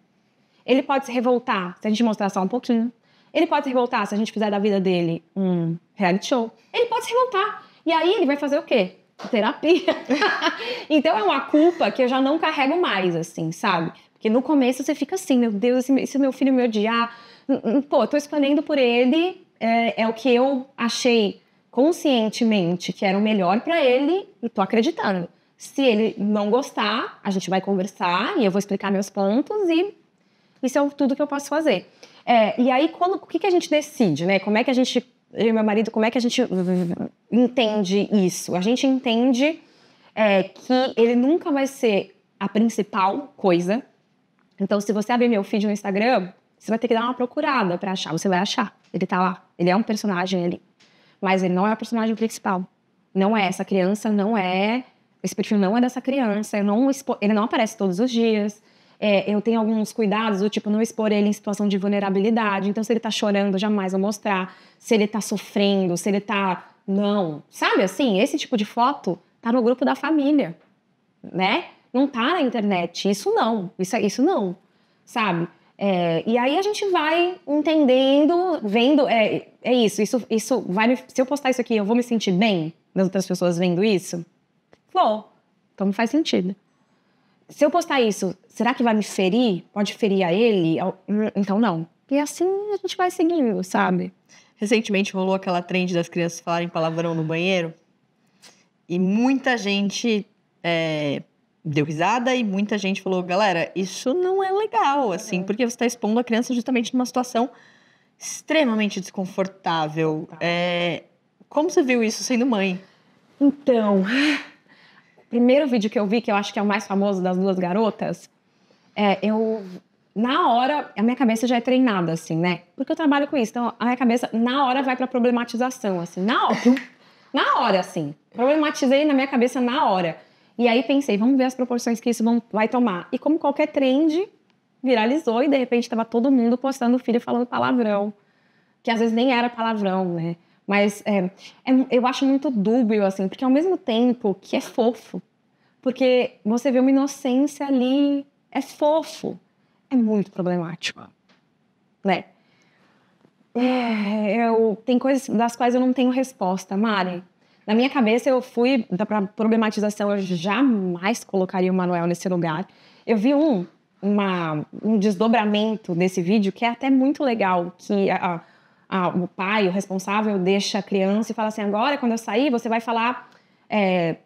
Ele pode se revoltar se a gente mostrar só um pouquinho. Ele pode se revoltar se a gente fizer da vida dele um reality show. Ele pode se revoltar. E aí ele vai fazer o quê? Terapia. então é uma culpa que eu já não carrego mais, assim, sabe? Porque no começo você fica assim, meu Deus, se meu filho me odiar, pô, tô escolhendo por ele, é, é o que eu achei conscientemente que era o melhor para ele e tô acreditando. Se ele não gostar, a gente vai conversar e eu vou explicar meus pontos e isso é tudo que eu posso fazer. É, e aí, quando, o que, que a gente decide, né? Como é que a gente, eu e meu marido, como é que a gente entende isso? A gente entende é, que ele nunca vai ser a principal coisa. Então, se você abrir meu feed no Instagram, você vai ter que dar uma procurada para achar. Você vai achar. Ele tá lá. Ele é um personagem ali. Mas ele não é o personagem principal. Não é. Essa criança não é. Esse perfil não é dessa criança. Não, ele não aparece todos os dias é, eu tenho alguns cuidados, do tipo, não expor ele em situação de vulnerabilidade. Então, se ele tá chorando, jamais vou mostrar. Se ele tá sofrendo, se ele tá. Não. Sabe assim? Esse tipo de foto tá no grupo da família, né? Não tá na internet. Isso não. Isso, é, isso não. Sabe? É, e aí a gente vai entendendo, vendo. É, é isso, isso, isso vai me, Se eu postar isso aqui, eu vou me sentir bem das outras pessoas vendo isso? Vou. Então não faz sentido se eu postar isso, será que vai me ferir? Pode ferir a ele? Hum, então não. E assim a gente vai seguindo, sabe? Recentemente rolou aquela trend das crianças falarem palavrão no banheiro. E muita gente é, deu risada e muita gente falou, galera, isso não é legal, uhum. assim, porque você está expondo a criança justamente numa situação extremamente desconfortável. É, como você viu isso sendo mãe? Então, primeiro vídeo que eu vi, que eu acho que é o mais famoso das duas garotas, é, eu na hora, a minha cabeça já é treinada, assim, né? Porque eu trabalho com isso. Então, a minha cabeça, na hora, vai pra problematização, assim. Na hora, na hora assim. Problematizei na minha cabeça na hora. E aí pensei, vamos ver as proporções que isso vão, vai tomar. E como qualquer trend, viralizou e de repente estava todo mundo postando o filho falando palavrão. Que às vezes nem era palavrão, né? Mas é, é, eu acho muito dúbio, assim, porque ao mesmo tempo que é fofo, porque você vê uma inocência ali, é fofo, é muito problemático, né? É, eu, tem coisas das quais eu não tenho resposta, Mari. Na minha cabeça, eu fui para problematização, eu jamais colocaria o Manuel nesse lugar. Eu vi um, uma, um desdobramento desse vídeo que é até muito legal, que... A, a, o pai, o responsável, deixa a criança e fala assim: agora, quando eu sair, você vai falar é,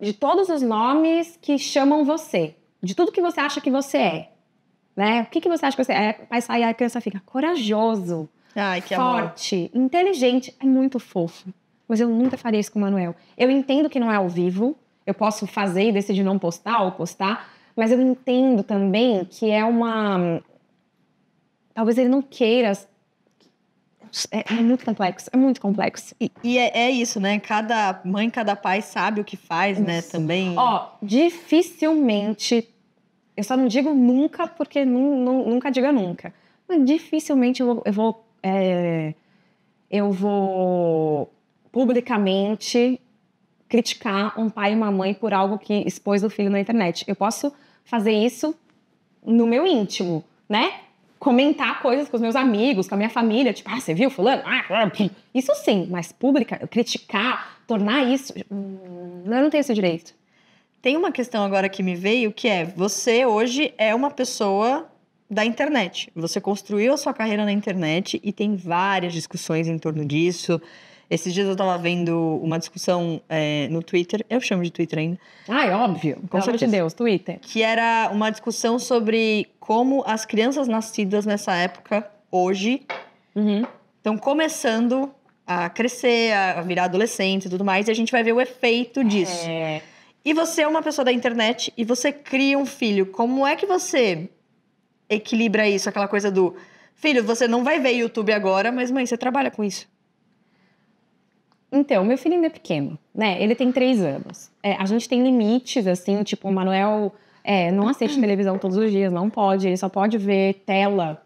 de todos os nomes que chamam você, de tudo que você acha que você é. Né? O que, que você acha que você é? Aí sai a criança fica corajoso, Ai, forte, amor. inteligente. É muito fofo. Mas eu nunca faria isso com o Manuel. Eu entendo que não é ao vivo. Eu posso fazer e decidir não postar ou postar. Mas eu entendo também que é uma. Talvez ele não queira é, é, muito complexo, é muito complexo. E, e é, é, isso, né? Cada mãe, cada pai sabe o que faz, né, isso. né? Também. Ó, dificilmente, eu só não digo nunca, porque nu, nu, nunca diga nunca. Mas dificilmente eu vou, eu vou, é, eu vou publicamente criticar um pai e uma mãe por algo que expôs o filho na internet. Eu posso fazer isso no meu íntimo, né? comentar coisas com os meus amigos, com a minha família, tipo, ah, você viu fulano? Ah, isso sim, mas pública, criticar, tornar isso, hum, eu não tenho esse direito. Tem uma questão agora que me veio, que é, você hoje é uma pessoa da internet. Você construiu a sua carreira na internet e tem várias discussões em torno disso. Esses dias eu tava vendo uma discussão é, no Twitter, eu chamo de Twitter ainda. Ah, é óbvio. Com certeza. de Deus, Twitter. Que era uma discussão sobre como as crianças nascidas nessa época, hoje, estão uhum. começando a crescer, a virar adolescente e tudo mais, e a gente vai ver o efeito disso. É... E você é uma pessoa da internet e você cria um filho. Como é que você equilibra isso? Aquela coisa do filho, você não vai ver YouTube agora, mas mãe, você trabalha com isso. Então, meu filho ainda é pequeno, né? Ele tem três anos. É, a gente tem limites, assim, tipo, o Manuel é, não assiste ah. televisão todos os dias, não pode, ele só pode ver tela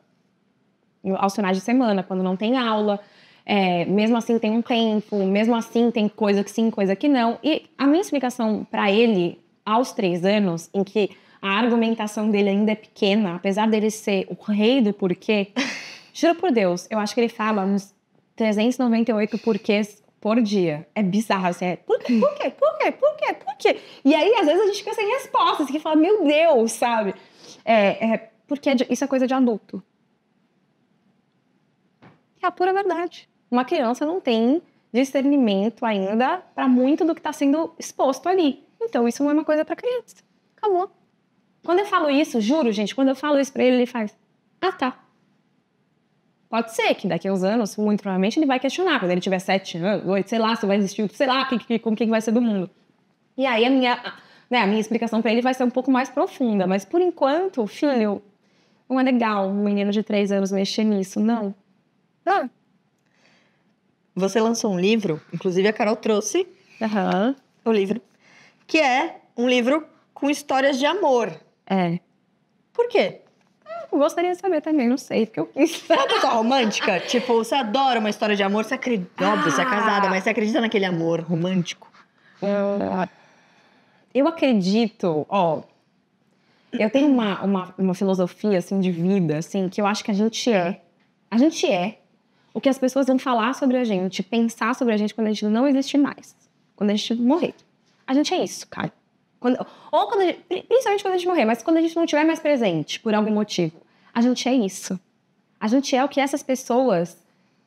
aos finais de semana, quando não tem aula. É, mesmo assim tem um tempo, mesmo assim tem coisa que sim, coisa que não. E a minha explicação para ele, aos três anos, em que a argumentação dele ainda é pequena, apesar dele ser o rei do porquê, juro por Deus, eu acho que ele fala uns 398 porquês por dia. É bizarro, assim, é por quê, por quê, por quê, por quê, por quê? E aí, às vezes, a gente fica sem respostas, que fala, meu Deus, sabe? É, é porque é isso é coisa de adulto. É a pura verdade. Uma criança não tem discernimento ainda para muito do que está sendo exposto ali. Então, isso não é uma coisa para criança. Acabou. Quando eu falo isso, juro, gente, quando eu falo isso para ele, ele faz: Ah, tá. Pode ser que daqui a uns anos, muito provavelmente, ele vai questionar. Quando ele tiver sete anos, oito, sei lá, se vai existir, sei lá, que, que, como que vai ser do mundo. E aí a minha, né, a minha explicação para ele vai ser um pouco mais profunda. Mas por enquanto, filho, não é legal um menino de três anos mexer nisso, não. Ah, Você lançou um livro, inclusive a Carol trouxe uhum. o livro, que é um livro com histórias de amor. É. Por quê? gostaria de saber também, não sei, porque eu quis. Você é uma pessoa romântica? tipo, você adora uma história de amor, você acredita. Ah. Óbvio, você é casada, mas você acredita naquele amor romântico? Eu, ah, eu acredito, ó. Eu tenho uma, uma, uma filosofia, assim, de vida, assim, que eu acho que a gente é. A gente é o que as pessoas vão falar sobre a gente, pensar sobre a gente quando a gente não existe mais. Quando a gente morrer. A gente é isso, cara. Quando, ou quando, principalmente quando a gente morrer, mas quando a gente não estiver mais presente por algum motivo a gente é isso. A gente é o que essas pessoas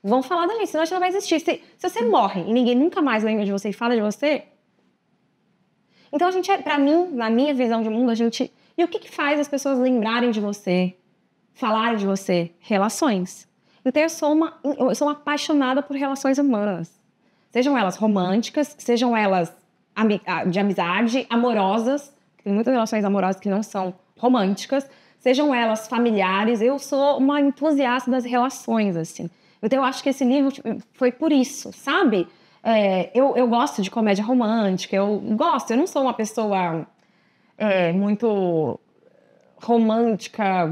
vão falar da gente, senão a gente não vai existir. Se, se você morre e ninguém nunca mais lembra de você e fala de você. Então a gente é, pra mim, na minha visão de mundo, a gente. E o que, que faz as pessoas lembrarem de você, falarem de você? Relações. Então eu sou uma, eu sou uma apaixonada por relações humanas. Sejam elas românticas, sejam elas ah, de amizade, amorosas. Tem muitas relações amorosas que não são românticas, sejam elas familiares. Eu sou uma entusiasta das relações, assim. Então, eu acho que esse livro tipo, foi por isso, sabe? É, eu, eu gosto de comédia romântica, eu gosto. Eu não sou uma pessoa é, muito romântica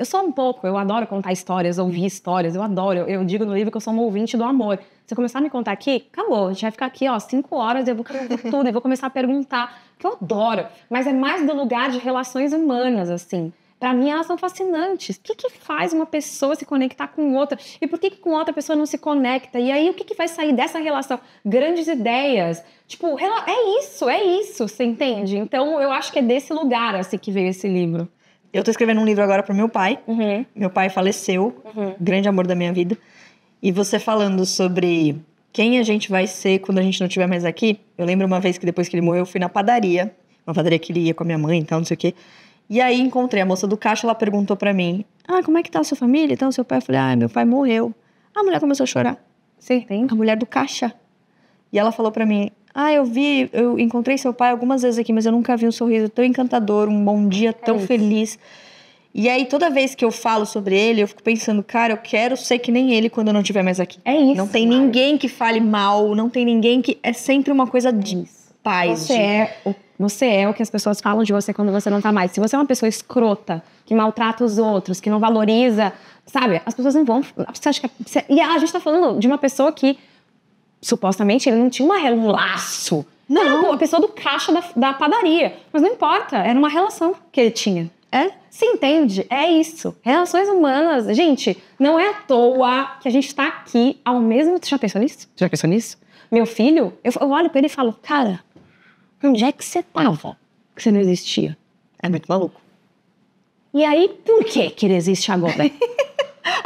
eu sou um pouco, eu adoro contar histórias, ouvir histórias, eu adoro. Eu, eu digo no livro que eu sou um ouvinte do amor. Se eu começar a me contar aqui, acabou. A gente vai ficar aqui, ó, cinco horas, eu vou contar tudo Eu vou começar a perguntar, que eu adoro. Mas é mais do lugar de relações humanas, assim. Para mim, elas são fascinantes. O que, que faz uma pessoa se conectar com outra? E por que, que com outra pessoa não se conecta? E aí, o que, que vai sair dessa relação? Grandes ideias. Tipo, é isso, é isso, você entende? Então, eu acho que é desse lugar assim, que veio esse livro. Eu tô escrevendo um livro agora pro meu pai. Uhum. Meu pai faleceu, uhum. grande amor da minha vida. E você falando sobre quem a gente vai ser quando a gente não estiver mais aqui. Eu lembro uma vez que depois que ele morreu, eu fui na padaria. Uma padaria que ele ia com a minha mãe e então, tal, não sei o quê. E aí encontrei a moça do caixa, ela perguntou para mim: Ah, como é que tá a sua família Então Seu pai? Eu falei: Ah, meu pai morreu. A mulher começou a chorar. Sim. A mulher do caixa. E ela falou para mim: ah, eu vi, eu encontrei seu pai algumas vezes aqui, mas eu nunca vi um sorriso tão encantador, um bom dia tão é feliz. E aí, toda vez que eu falo sobre ele, eu fico pensando, cara, eu quero ser que nem ele quando eu não estiver mais aqui. É isso. Não tem cara. ninguém que fale mal, não tem ninguém que. É sempre uma coisa de é paz. Você, de... É o, você é o que as pessoas falam de você quando você não tá mais. Se você é uma pessoa escrota, que maltrata os outros, que não valoriza, sabe? As pessoas não vão. Você acha que, é, e a gente tá falando de uma pessoa que supostamente ele não tinha uma, um laço. Não. Era a pessoa do caixa da, da padaria. Mas não importa, era uma relação que ele tinha. É? Se entende? É isso. Relações humanas. Gente, não é à toa que a gente está aqui ao mesmo tempo. Já pensou nisso? Já pensou nisso? Meu filho, eu, eu olho para ele e falo, cara, onde é que você tava? Que você não existia. É muito maluco. E aí, por que que ele existe agora?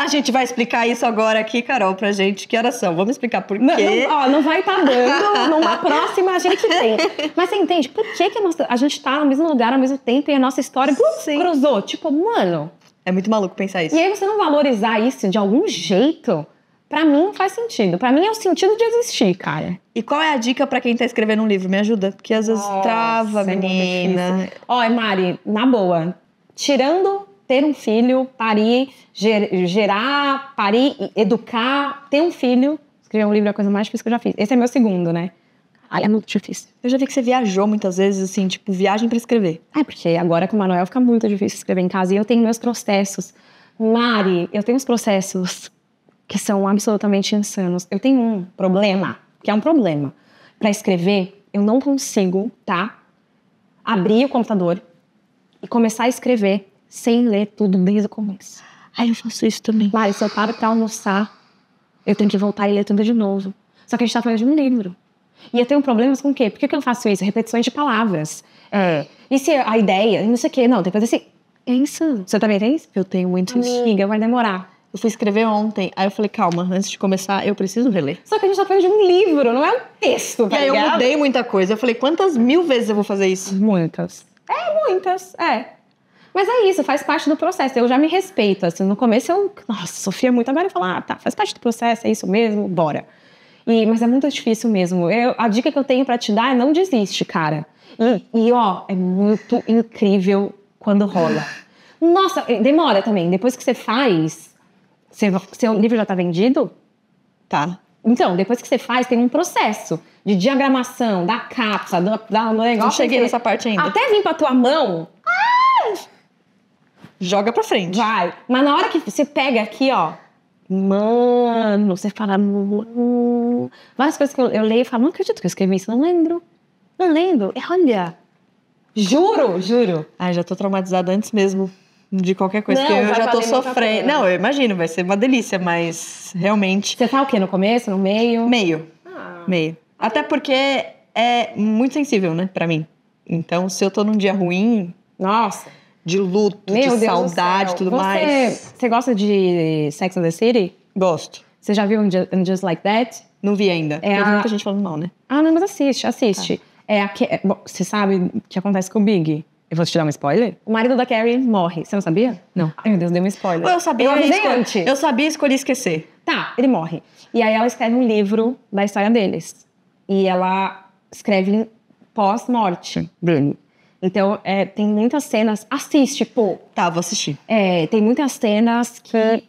A gente vai explicar isso agora aqui, Carol, pra gente. Que horas são? Vamos explicar por quê. Não, não, ó, não vai estar tá dando. numa é próxima a gente tem. Mas você entende? Por que, que a, nossa, a gente tá no mesmo lugar ao mesmo tempo e a nossa história Sim. cruzou? Tipo, mano. É muito maluco pensar isso. E aí você não valorizar isso de algum jeito? Pra mim não faz sentido. Pra mim é o sentido de existir, cara. E qual é a dica para quem tá escrevendo um livro? Me ajuda, porque às vezes Nossa, trava, é menina. Ó, Mari, na boa, tirando ter um filho, parir, ger, gerar, parir, educar, ter um filho. Escrever um livro é a coisa mais difícil que eu já fiz. Esse é meu segundo, né? Ah, é muito difícil. Eu já vi que você viajou muitas vezes, assim, tipo, viagem para escrever. É, porque agora com o Manuel fica muito difícil escrever em casa e eu tenho meus processos. Mari, eu tenho uns processos que são absolutamente insanos. Eu tenho um problema, que é um problema. Para escrever, eu não consigo, tá? Abrir o computador e começar a escrever sem ler tudo desde o começo. Ai, eu faço isso também. se eu paro pra almoçar, eu tenho que voltar e ler tudo de novo. Só que a gente tá falando de um livro. E eu tenho problemas com o quê? Por que, que eu faço isso? Repetições de palavras. É. E se a ideia, não sei o quê, não, tem que fazer assim. É isso. Você também tem isso? Eu tenho muito instiga, vai demorar. Eu fui escrever ontem, aí eu falei, calma, antes de começar, eu preciso reler. Só que a gente tá falando de um livro, não é um texto, tá E aí ligado? eu mudei muita coisa. Eu falei, quantas mil vezes eu vou fazer isso? Muitas. É, muitas, é. Mas é isso, faz parte do processo. Eu já me respeito. Assim, no começo eu, nossa, sofria muito. Agora eu falo, ah, tá, faz parte do processo, é isso mesmo, bora. E, mas é muito difícil mesmo. Eu, a dica que eu tenho para te dar é não desiste, cara. E, e ó, é muito incrível quando rola. Nossa, demora também. Depois que você faz, seu, seu livro já tá vendido? Tá. Então, depois que você faz, tem um processo de diagramação, da capa, do, do negócio. Não cheguei nessa parte ainda. Até vir pra tua mão. Ah! joga pra frente. Vai. Mas na hora que você pega aqui, ó, mano, você fala. Várias coisas que eu, eu leio e falo, não acredito que eu escrevi isso, não lembro. Não lembro. É olha. Juro, juro. Ai, já tô traumatizada antes mesmo de qualquer coisa, não, que eu já tô sofrendo. Não, eu imagino, vai ser uma delícia, mas realmente. Você tá o quê? No começo, no meio? Meio. Ah. Meio. Até porque é muito sensível, né, pra mim. Então, se eu tô num dia ruim. Nossa! de luto, Meu de Deus saudade, tudo você, mais. Você gosta de Sex and the City? Gosto. Você já viu um Just, Like That? Não vi ainda. É Eu a... vi muita gente falando mal, né? Ah, não, mas assiste, assiste. Tá. É a... Bom, você sabe o que acontece com o Big? Eu vou te dar um spoiler? O marido da Carrie morre. Você não sabia? Não. Ai, meu Deus, deu um spoiler. Eu sabia, eu, avisei antes. eu sabia e escolhi esquecer. Tá, ele morre. E aí ela escreve um livro da história deles. E ela escreve pós-morte dele. Então, é, tem muitas cenas. Assiste, pô. Tá, vou assistir. É, tem muitas cenas que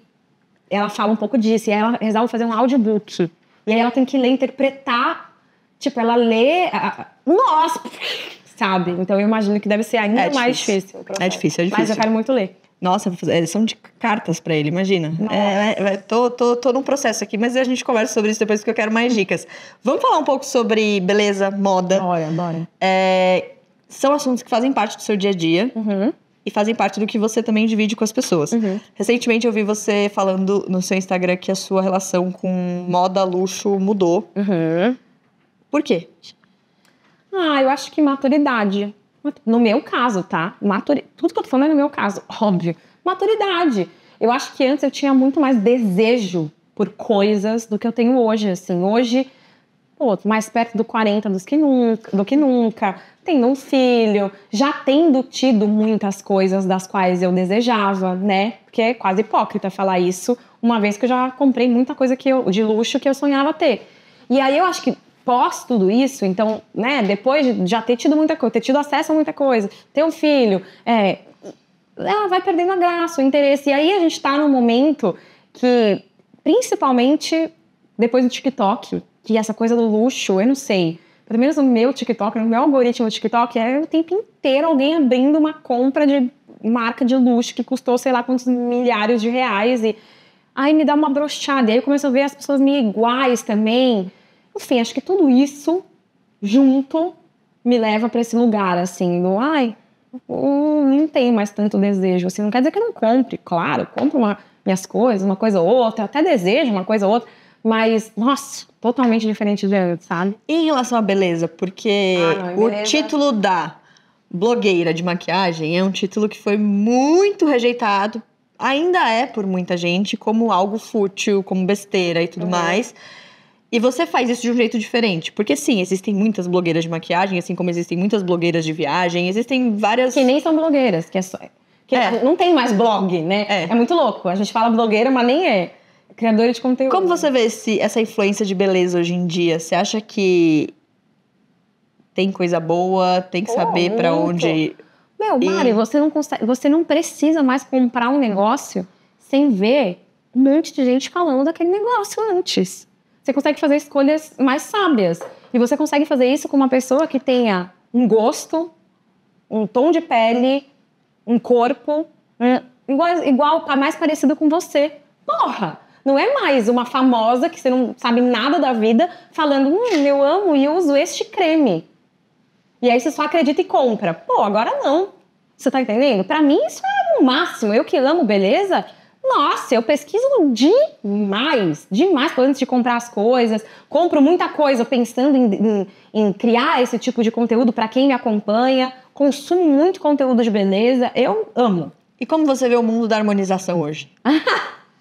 ela fala um pouco disso. E ela resolve fazer um audiobook. E aí ela tem que ler, interpretar. Tipo, ela lê. A... Nossa! Sabe? Então eu imagino que deve ser ainda é mais difícil. é difícil, é difícil. Mas eu quero muito ler. Nossa, é, são de cartas para ele, imagina. É, é, é, tô, tô, tô num processo aqui, mas a gente conversa sobre isso depois porque eu quero mais dicas. Vamos falar um pouco sobre beleza, moda. Bora, bora. É, são assuntos que fazem parte do seu dia a dia. Uhum. E fazem parte do que você também divide com as pessoas. Uhum. Recentemente eu vi você falando no seu Instagram que a sua relação com moda, luxo mudou. Uhum. Por quê? Ah, eu acho que maturidade. No meu caso, tá? Maturi... Tudo que eu tô falando é no meu caso, óbvio. Maturidade. Eu acho que antes eu tinha muito mais desejo por coisas do que eu tenho hoje. Assim, hoje outro mais perto do 40 do que nunca, do que nunca, tendo um filho, já tendo tido muitas coisas das quais eu desejava, né? Porque é quase hipócrita falar isso, uma vez que eu já comprei muita coisa que eu, de luxo que eu sonhava ter. E aí eu acho que pós tudo isso, então, né, depois de já ter tido muita coisa, ter tido acesso a muita coisa, ter um filho, é, ela vai perdendo a graça, o interesse. E aí a gente tá num momento que, principalmente depois do TikTok, que essa coisa do luxo, eu não sei. Pelo menos no meu TikTok, no meu algoritmo do TikTok, é o tempo inteiro alguém abrindo uma compra de marca de luxo que custou sei lá quantos milhares de reais e aí me dá uma brochada. aí eu começo a ver as pessoas meio iguais também. Enfim, acho que tudo isso junto me leva para esse lugar assim, do ai, não tem mais tanto desejo. Assim, não quer dizer que eu não compre, claro, compro uma, minhas coisas, uma coisa ou outra, até desejo uma coisa ou outra, mas nossa, totalmente diferente de antes, sabe? Em relação à beleza, porque ah, não, o título da blogueira de maquiagem é um título que foi muito rejeitado, ainda é por muita gente, como algo fútil, como besteira e tudo uhum. mais. E você faz isso de um jeito diferente. Porque sim, existem muitas blogueiras de maquiagem, assim como existem muitas blogueiras de viagem, existem várias. Que nem são blogueiras, que é só. Que é. Não tem mais blog, né? É. é muito louco. A gente fala blogueira, mas nem é criadora de conteúdo. Como você vê esse, essa influência de beleza hoje em dia? Você acha que tem coisa boa, tem que saber para onde. Meu, Mari, você não consegue, você não precisa mais comprar um negócio sem ver um monte de gente falando daquele negócio antes. Você consegue fazer escolhas mais sábias. E você consegue fazer isso com uma pessoa que tenha um gosto, um tom de pele, um corpo, né? igual, igual tá mais parecido com você. Porra! Não é mais uma famosa que você não sabe nada da vida falando, hum, eu amo e uso este creme. E aí você só acredita e compra. Pô, agora não. Você tá entendendo? Para mim isso é o máximo. Eu que amo beleza, nossa, eu pesquiso demais, demais antes de comprar as coisas. Compro muita coisa pensando em, em, em criar esse tipo de conteúdo para quem me acompanha. Consumo muito conteúdo de beleza. Eu amo. E como você vê o mundo da harmonização hoje?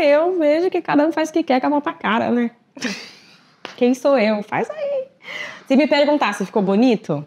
eu vejo que cada um faz o que quer com a mão pra cara, né? Quem sou eu? Faz aí. Se me perguntar se ficou bonito,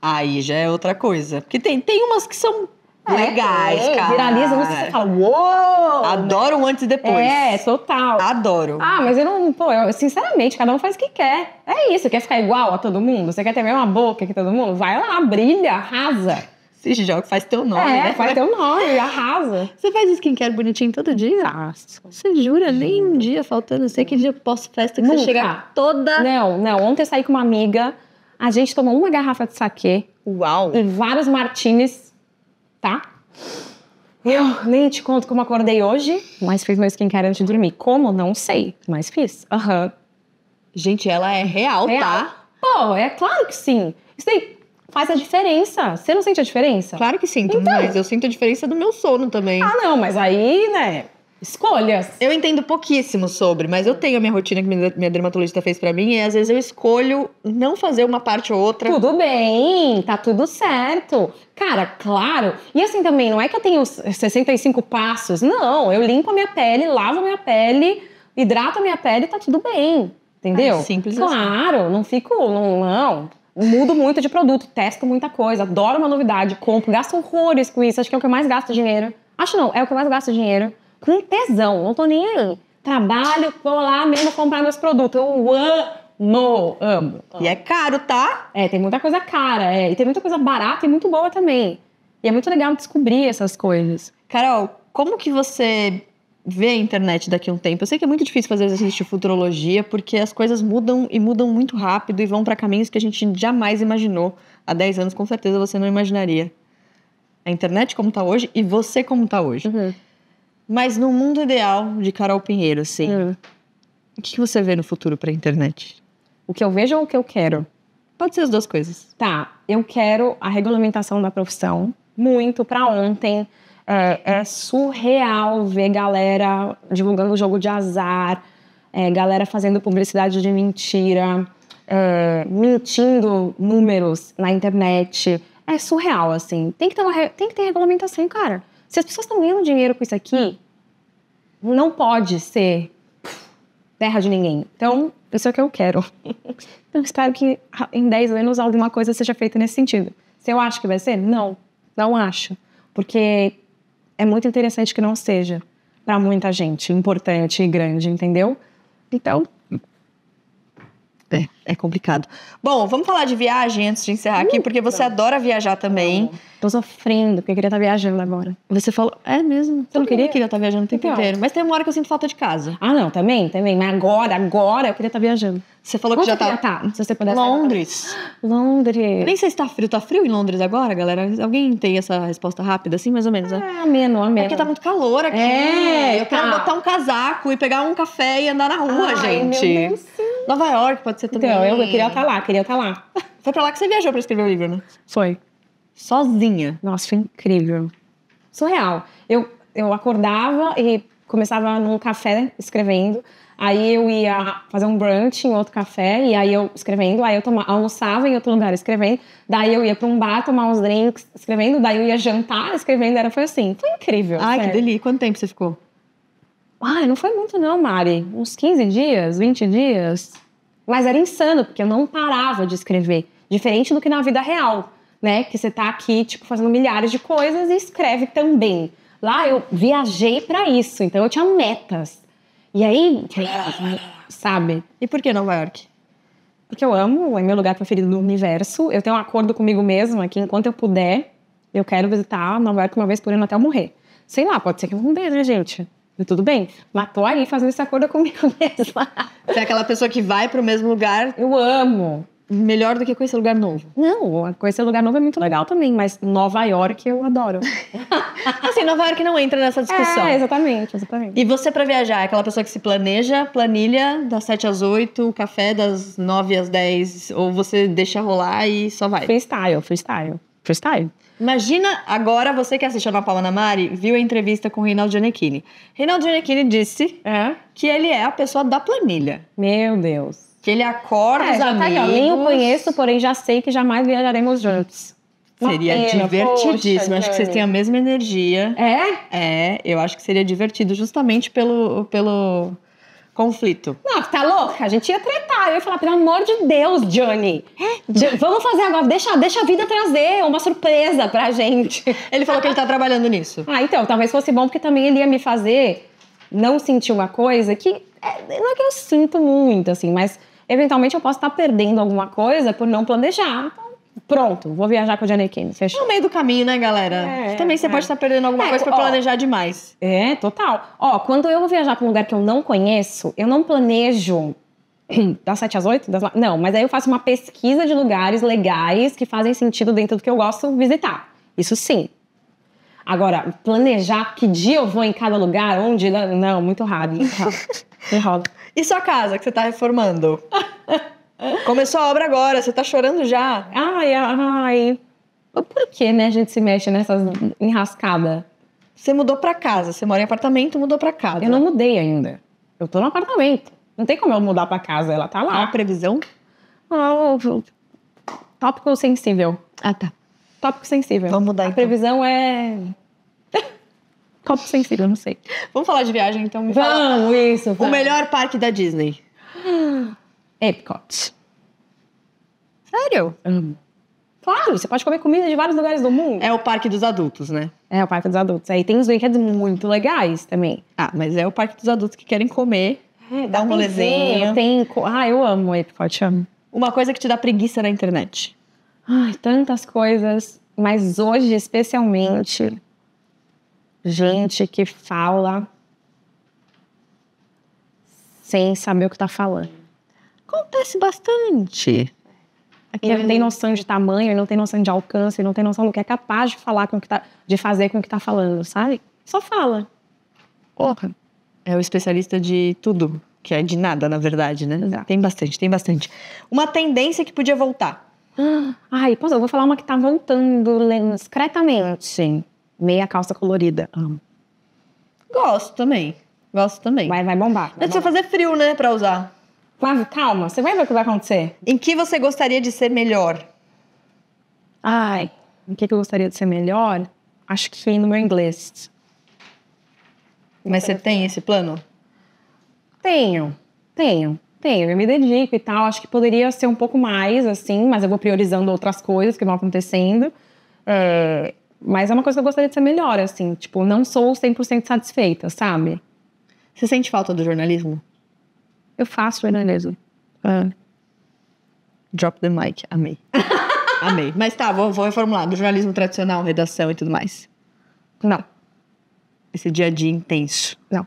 aí já é outra coisa. Porque tem, tem umas que são é, legais, é, cara. Viraliza, você fala, uou! Adoro né? antes e depois. É, total. Adoro. Ah, mas eu não, pô, eu, sinceramente, cada um faz o que quer. É isso, quer ficar igual a todo mundo? Você quer ter a mesma boca que todo mundo? Vai lá, brilha, arrasa. Se joga, faz teu nome, é, né? Faz teu nome, arrasa. Você faz skincare bonitinho todo dia? Ah, você jura? Nem um dia faltando. não sei que dia eu posso festa que Nunca. você chega toda. Não, não. Ontem eu saí com uma amiga, a gente tomou uma garrafa de saquê. Uau! E vários martinis, tá? Eu nem te conto como acordei hoje, mas fiz meu skincare antes de dormir. Como? Não sei, mas fiz. Aham. Uhum. Gente, ela é real, tá? real, tá? Pô, é claro que sim. Isso aí faz a diferença. Você não sente a diferença? Claro que sinto, então... mas eu sinto a diferença do meu sono também. Ah, não, mas aí, né? Escolhas. Eu entendo pouquíssimo sobre, mas eu tenho a minha rotina que minha dermatologista fez para mim e às vezes eu escolho não fazer uma parte ou outra. Tudo bem, tá tudo certo. Cara, claro. E assim também, não é que eu tenho 65 passos. Não, eu limpo a minha pele, lavo a minha pele, hidrato a minha pele, tá tudo bem. Entendeu? É simples assim. claro, assim. não fico. Não, não, mudo muito de produto, testo muita coisa, adoro uma novidade, compro, gasto horrores com isso, acho que é o que eu mais gasto dinheiro. Acho não, é o que eu mais gasto dinheiro. Com tesão, não tô nem aí. Trabalho, vou lá mesmo comprar meus produtos. Eu amo, amo. E é caro, tá? É, tem muita coisa cara, é. E tem muita coisa barata e muito boa também. E é muito legal descobrir essas coisas. Carol, como que você ver a internet daqui a um tempo. Eu sei que é muito difícil fazer exercício de futurologia, porque as coisas mudam e mudam muito rápido e vão para caminhos que a gente jamais imaginou. Há 10 anos, com certeza, você não imaginaria. A internet como tá hoje e você como tá hoje. Uhum. Mas no mundo ideal de Carol Pinheiro, assim, uhum. o que você vê no futuro pra internet? O que eu vejo ou o que eu quero? Pode ser as duas coisas. Tá, eu quero a regulamentação da profissão muito para ontem é, é surreal ver galera divulgando jogo de azar, é, galera fazendo publicidade de mentira, é, mentindo números na internet. É surreal, assim. Tem que ter, uma, tem que ter regulamentação, cara. Se as pessoas estão ganhando dinheiro com isso aqui, não pode ser terra de ninguém. Então, isso é o que eu quero. então, espero que em 10 anos alguma coisa seja feita nesse sentido. Se eu acho que vai ser? Não, não acho. Porque é muito interessante que não seja para muita gente importante e grande, entendeu? Então. É é complicado. Bom, vamos falar de viagem antes de encerrar aqui, hum, porque você adora viajar também. Tô sofrendo, porque eu queria estar tá viajando agora. Você falou, é mesmo? Eu não queria que eu estar tá viajando o tempo então. inteiro. Mas tem uma hora que eu sinto falta de casa. Ah, não, também, também. Mas agora, agora eu queria estar tá viajando. Você falou que já tá... tá. Se você pudesse. Londres. Londres. Nem sei se tá frio. Tá frio em Londres agora, galera? Alguém tem essa resposta rápida, assim, mais ou menos? Ah, é, Ah, menos, menos. porque tá muito calor aqui. É, eu tá. quero botar um casaco e pegar um café e andar na rua, Ai, gente. Meu Deus, sim. Nova York pode ser também. Não, eu, eu queria estar tá lá, queria estar tá lá. Foi pra lá que você viajou pra escrever o livro, né? Foi. Sozinha. Nossa, foi incrível. Surreal. Eu, eu acordava e começava num café escrevendo. Aí eu ia fazer um brunch em outro café, e aí eu escrevendo, aí eu toma, almoçava em outro lugar escrevendo, daí eu ia para um bar tomar uns drinks escrevendo, daí eu ia jantar escrevendo, era, foi assim, foi incrível. Ai, sério. que delícia. Quanto tempo você ficou? Ah, não foi muito não, Mari. Uns 15 dias, 20 dias. Mas era insano, porque eu não parava de escrever. Diferente do que na vida real, né? Que você tá aqui, tipo, fazendo milhares de coisas e escreve também. Lá eu viajei para isso, então eu tinha metas. E aí, sabe? E por que Nova York? Porque eu amo, é meu lugar preferido do universo. Eu tenho um acordo comigo mesma que enquanto eu puder, eu quero visitar Nova York uma vez por ano até eu morrer. Sei lá, pode ser que eu não dê, né, gente? tudo bem, mas tô aí fazendo esse acordo comigo mesma. Você é aquela pessoa que vai para o mesmo lugar. Eu amo. Melhor do que conhecer lugar novo. Não, conhecer lugar novo é muito legal também, mas Nova York eu adoro. assim, Nova York não entra nessa discussão. É, exatamente, exatamente. E você para viajar, é aquela pessoa que se planeja, planilha das 7 às 8, café das 9 às 10, ou você deixa rolar e só vai? Freestyle, freestyle. Freestyle. Imagina agora você que assistiu Palma da Namari, viu a entrevista com o Reinaldo Giannichini. Reinaldo Giannichini disse é. que ele é a pessoa da planilha. Meu Deus. Que ele acorda é, os amigos. Tá nem o conheço, porém já sei que jamais viajaremos juntos. Seria Mateira, divertidíssimo. Poxa, acho que vocês têm a mesma energia. É? É, eu acho que seria divertido justamente pelo, pelo conflito. Não, tá louca? A gente ia tretar. Eu ia falar, pelo amor de Deus, Johnny. Vamos fazer agora, deixa, deixa a vida trazer uma surpresa pra gente. Ele falou que ele tá trabalhando nisso. Ah, então, talvez fosse bom, porque também ele ia me fazer não sentir uma coisa que. É, não é que eu sinto muito, assim, mas eventualmente eu posso estar tá perdendo alguma coisa por não planejar. Então, Pronto, vou viajar com a Jane Kane. Fechou. No é meio do caminho, né, galera? É, Também você é. pode estar perdendo alguma é, coisa pra ó, planejar demais. É, total. Ó, quando eu vou viajar pra um lugar que eu não conheço, eu não planejo das 7 às 8? Das... Não, mas aí eu faço uma pesquisa de lugares legais que fazem sentido dentro do que eu gosto visitar. Isso sim. Agora, planejar que dia eu vou em cada lugar, onde. Não, muito raro. Muito Me E sua casa que você tá reformando? Começou a obra agora, você tá chorando já. Ai, ai. Por que, né, a gente se mexe nessas enrascada. Você mudou pra casa, você mora em apartamento, mudou pra casa. Eu não mudei ainda. Eu tô no apartamento. Não tem como eu mudar pra casa, ela tá lá. Qual a previsão? Ah, tópico sensível. Ah, tá. Tópico sensível. Vamos mudar, A então. previsão é... tópico sensível, não sei. Vamos falar de viagem, então. Me Vamos, fala. isso. O melhor parque da Disney. Epcot. Sério? Amo. Claro, você pode comer comida de vários lugares do mundo. É o parque dos adultos, né? É o parque dos adultos. Aí tem uns brinquedos muito legais também. Ah, mas é o parque dos adultos que querem comer. É, dá um rolezinho. Tem... Ah, eu amo o Epcot, amo. Uma coisa que te dá preguiça na internet. Ai, tantas coisas. Mas hoje, especialmente, gente que fala sem saber o que tá falando. Acontece bastante. Aqui ele não tem noção de tamanho, ele não tem noção de alcance, ele não tem noção do que é capaz de falar com o que tá, de fazer com o que está falando, sabe? Só fala. Porra. É o especialista de tudo, que é de nada, na verdade, né? Exato. Tem bastante, tem bastante. Uma tendência que podia voltar. Ai, pô, é, eu vou falar uma que está voltando discretamente. Sim. Meia calça colorida. Amo. Gosto também. Gosto também. Vai, vai bombar. Vai Mas bombar. fazer frio, né, pra usar. Flávio, calma, você vai ver o que vai acontecer. Em que você gostaria de ser melhor? Ai, em que eu gostaria de ser melhor? Acho que no meu inglês. Mas você tem esse plano? Tenho, tenho, tenho. Eu me dedico e tal. Acho que poderia ser um pouco mais, assim, mas eu vou priorizando outras coisas que vão acontecendo. É, mas é uma coisa que eu gostaria de ser melhor, assim. Tipo, não sou 100% satisfeita, sabe? Você sente falta do jornalismo? Eu faço veganismo. É. Drop the mic. Amei. Amei. Mas tá, vou, vou reformular. Do jornalismo tradicional, redação e tudo mais. Não. Esse dia a dia intenso. Não.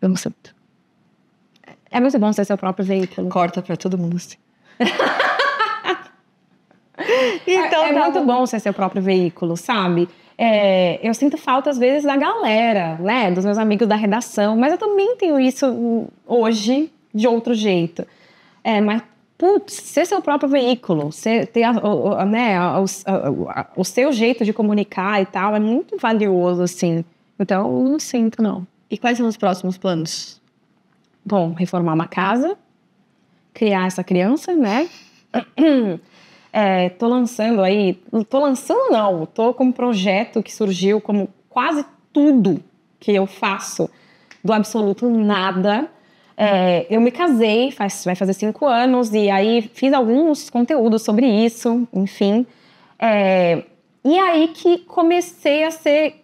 Eu não sinto. É, é muito bom ser seu próprio veículo. Corta pra todo mundo assim. então, é, é tá muito bom. bom ser seu próprio veículo, sabe? É, eu sinto falta, às vezes, da galera, né? Dos meus amigos da redação. Mas eu também tenho isso hum, hoje de outro jeito. É, mas, putz, ser seu próprio veículo, ser, ter a, né, a, né, a, o seu jeito de comunicar e tal, é muito valioso, assim. Então, eu não sinto, não. E quais são os próximos planos? Bom, reformar uma casa, criar essa criança, né? É, tô lançando aí, tô lançando não, tô com um projeto que surgiu como quase tudo que eu faço do absoluto nada é, eu me casei, faz, vai fazer cinco anos, e aí fiz alguns conteúdos sobre isso, enfim. É, e aí que comecei a ser,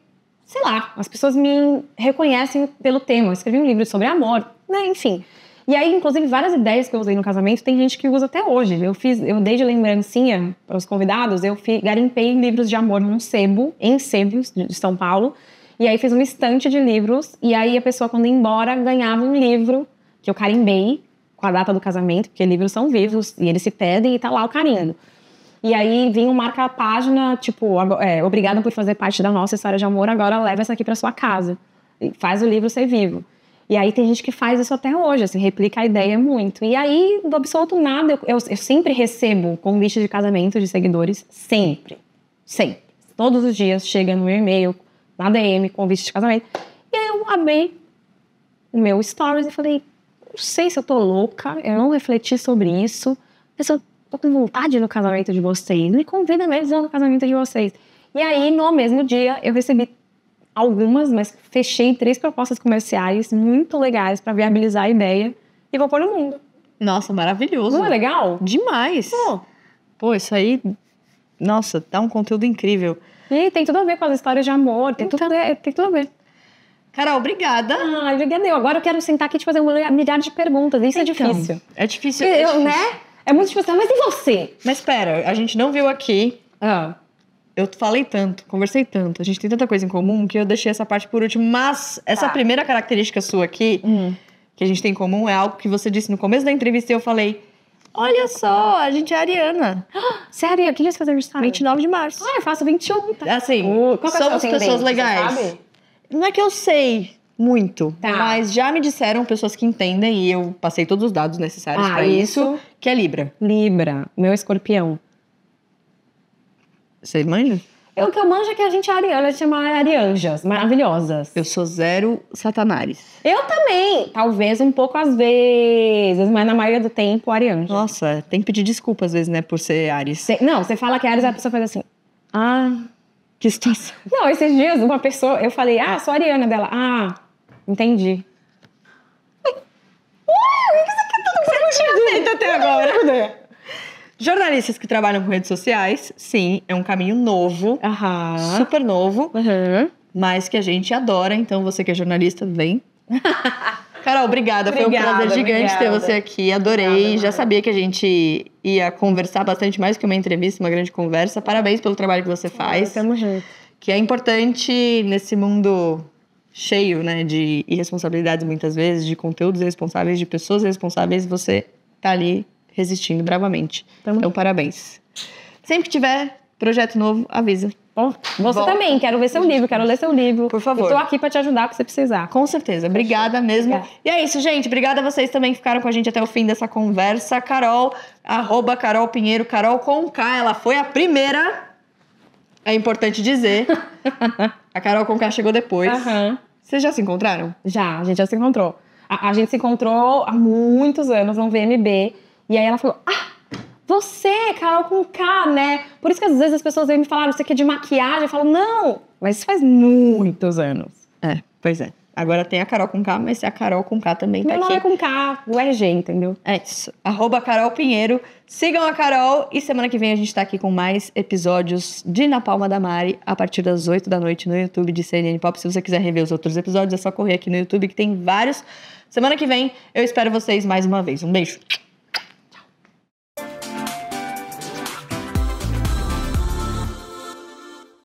sei lá, as pessoas me reconhecem pelo tema. Eu escrevi um livro sobre amor, né? Enfim. E aí, inclusive, várias ideias que eu usei no casamento tem gente que usa até hoje. Eu fiz, eu dei de lembrancinha para os convidados, eu fi, garimpei livros de amor num sebo, em sebos de São Paulo. E aí fiz uma estante de livros, e aí a pessoa, quando ia embora, ganhava um livro que eu carimbei com a data do casamento, porque livros são vivos e eles se pedem e tá lá o carimbo. E aí vinha um marca-página, tipo, é, obrigada por fazer parte da nossa história de amor, agora leva essa aqui para sua casa. E faz o livro ser vivo. E aí tem gente que faz isso até hoje, assim, replica a ideia muito. E aí, do absoluto nada, eu, eu, eu sempre recebo convite de casamento de seguidores, sempre. Sempre. Todos os dias chega no meu e-mail, na DM, convite de casamento. E aí eu abri o meu stories e falei, não sei se eu tô louca, eu não refleti sobre isso, mas eu tô com vontade no casamento de vocês, me convida mesmo no casamento de vocês. E aí, no mesmo dia, eu recebi algumas, mas fechei três propostas comerciais muito legais para viabilizar a ideia e vou pôr no mundo. Nossa, maravilhoso. Não é legal? Demais. Pô. Pô, isso aí, nossa, dá um conteúdo incrível. E tem tudo a ver com as histórias de amor, tem, então, tudo, tem tudo a ver. Carol, obrigada. Ah, obrigada. Eu agora eu quero sentar aqui e te fazer um milhar de perguntas. Isso é então, é difícil. É difícil. É eu, é difícil. Né? É muito difícil. Mas e você? Mas espera, a gente não viu aqui. Ah. Eu falei tanto, conversei tanto, a gente tem tanta coisa em comum que eu deixei essa parte por último. Mas tá. essa tá. primeira característica sua aqui, hum. que a gente tem em comum, é algo que você disse no começo da entrevista e eu falei. Olha só, a gente é ariana. Sério, que dia fazer aniversário? 29 de março. Ah, eu faço 21. Tá? Assim, Qual é somos pessoas legais. Você sabe? Não é que eu sei muito, tá. mas já me disseram pessoas que entendem e eu passei todos os dados necessários ah, para isso, isso, que é Libra. Libra, meu escorpião. Você manja? Eu é que eu manjo é que a gente é ariana, chama arianjas, maravilhosas. Eu sou zero satanares. Eu também, talvez um pouco às vezes, mas na maioria do tempo arianja. Nossa, tem que pedir desculpa às vezes, né, por ser Ares. não, você fala que é Ares, a pessoa faz assim, ah, que situação. Não, esses dias uma pessoa, eu falei, ah, sou a Ariana dela. Ah, entendi. Ué, o que você quer todo mundo tinha aceito até agora? Jornalistas que trabalham com redes sociais, sim, é um caminho novo, Aham. super novo, Uhum. mas que a gente adora. Então, você que é jornalista, vem Carol, obrigada. obrigada Foi um prazer gigante obrigada. ter você aqui. Adorei. Obrigada, Já sabia que a gente ia conversar bastante mais que uma entrevista, uma grande conversa. Parabéns pelo trabalho que você faz. tamo junto. Que é importante nesse mundo cheio, né, de irresponsabilidades muitas vezes, de conteúdos responsáveis, de pessoas responsáveis, você tá ali resistindo bravamente. Tamo. Então, parabéns. Sempre que tiver projeto novo, avisa. Você também, quero ver seu livro, quero ler seu livro. Por favor. Estou aqui para te ajudar o que você precisar. Com certeza. Obrigada mesmo. E é isso, gente. Obrigada a vocês também que ficaram com a gente até o fim dessa conversa. Carol, arroba Carol Pinheiro, Carol com K. Ela foi a primeira. É importante dizer. a Carol com K chegou depois. Uhum. Vocês já se encontraram? Já, a gente já se encontrou. A, a gente se encontrou há muitos anos no VMB. E aí ela falou: Ah! Você, Carol com K, né? Por isso que às vezes as pessoas vêm me falar, ah, você quer é de maquiagem, eu falo, não, mas isso faz muitos anos. É, pois é. Agora tem a Carol com K, mas a Carol com K também tá Meu tá nome é com K, o RG, entendeu? É isso. Arroba Carol Pinheiro. Sigam a Carol. E semana que vem a gente tá aqui com mais episódios de Na Palma da Mari, a partir das 8 da noite no YouTube de CNN Pop. Se você quiser rever os outros episódios, é só correr aqui no YouTube, que tem vários. Semana que vem eu espero vocês mais uma vez. Um beijo.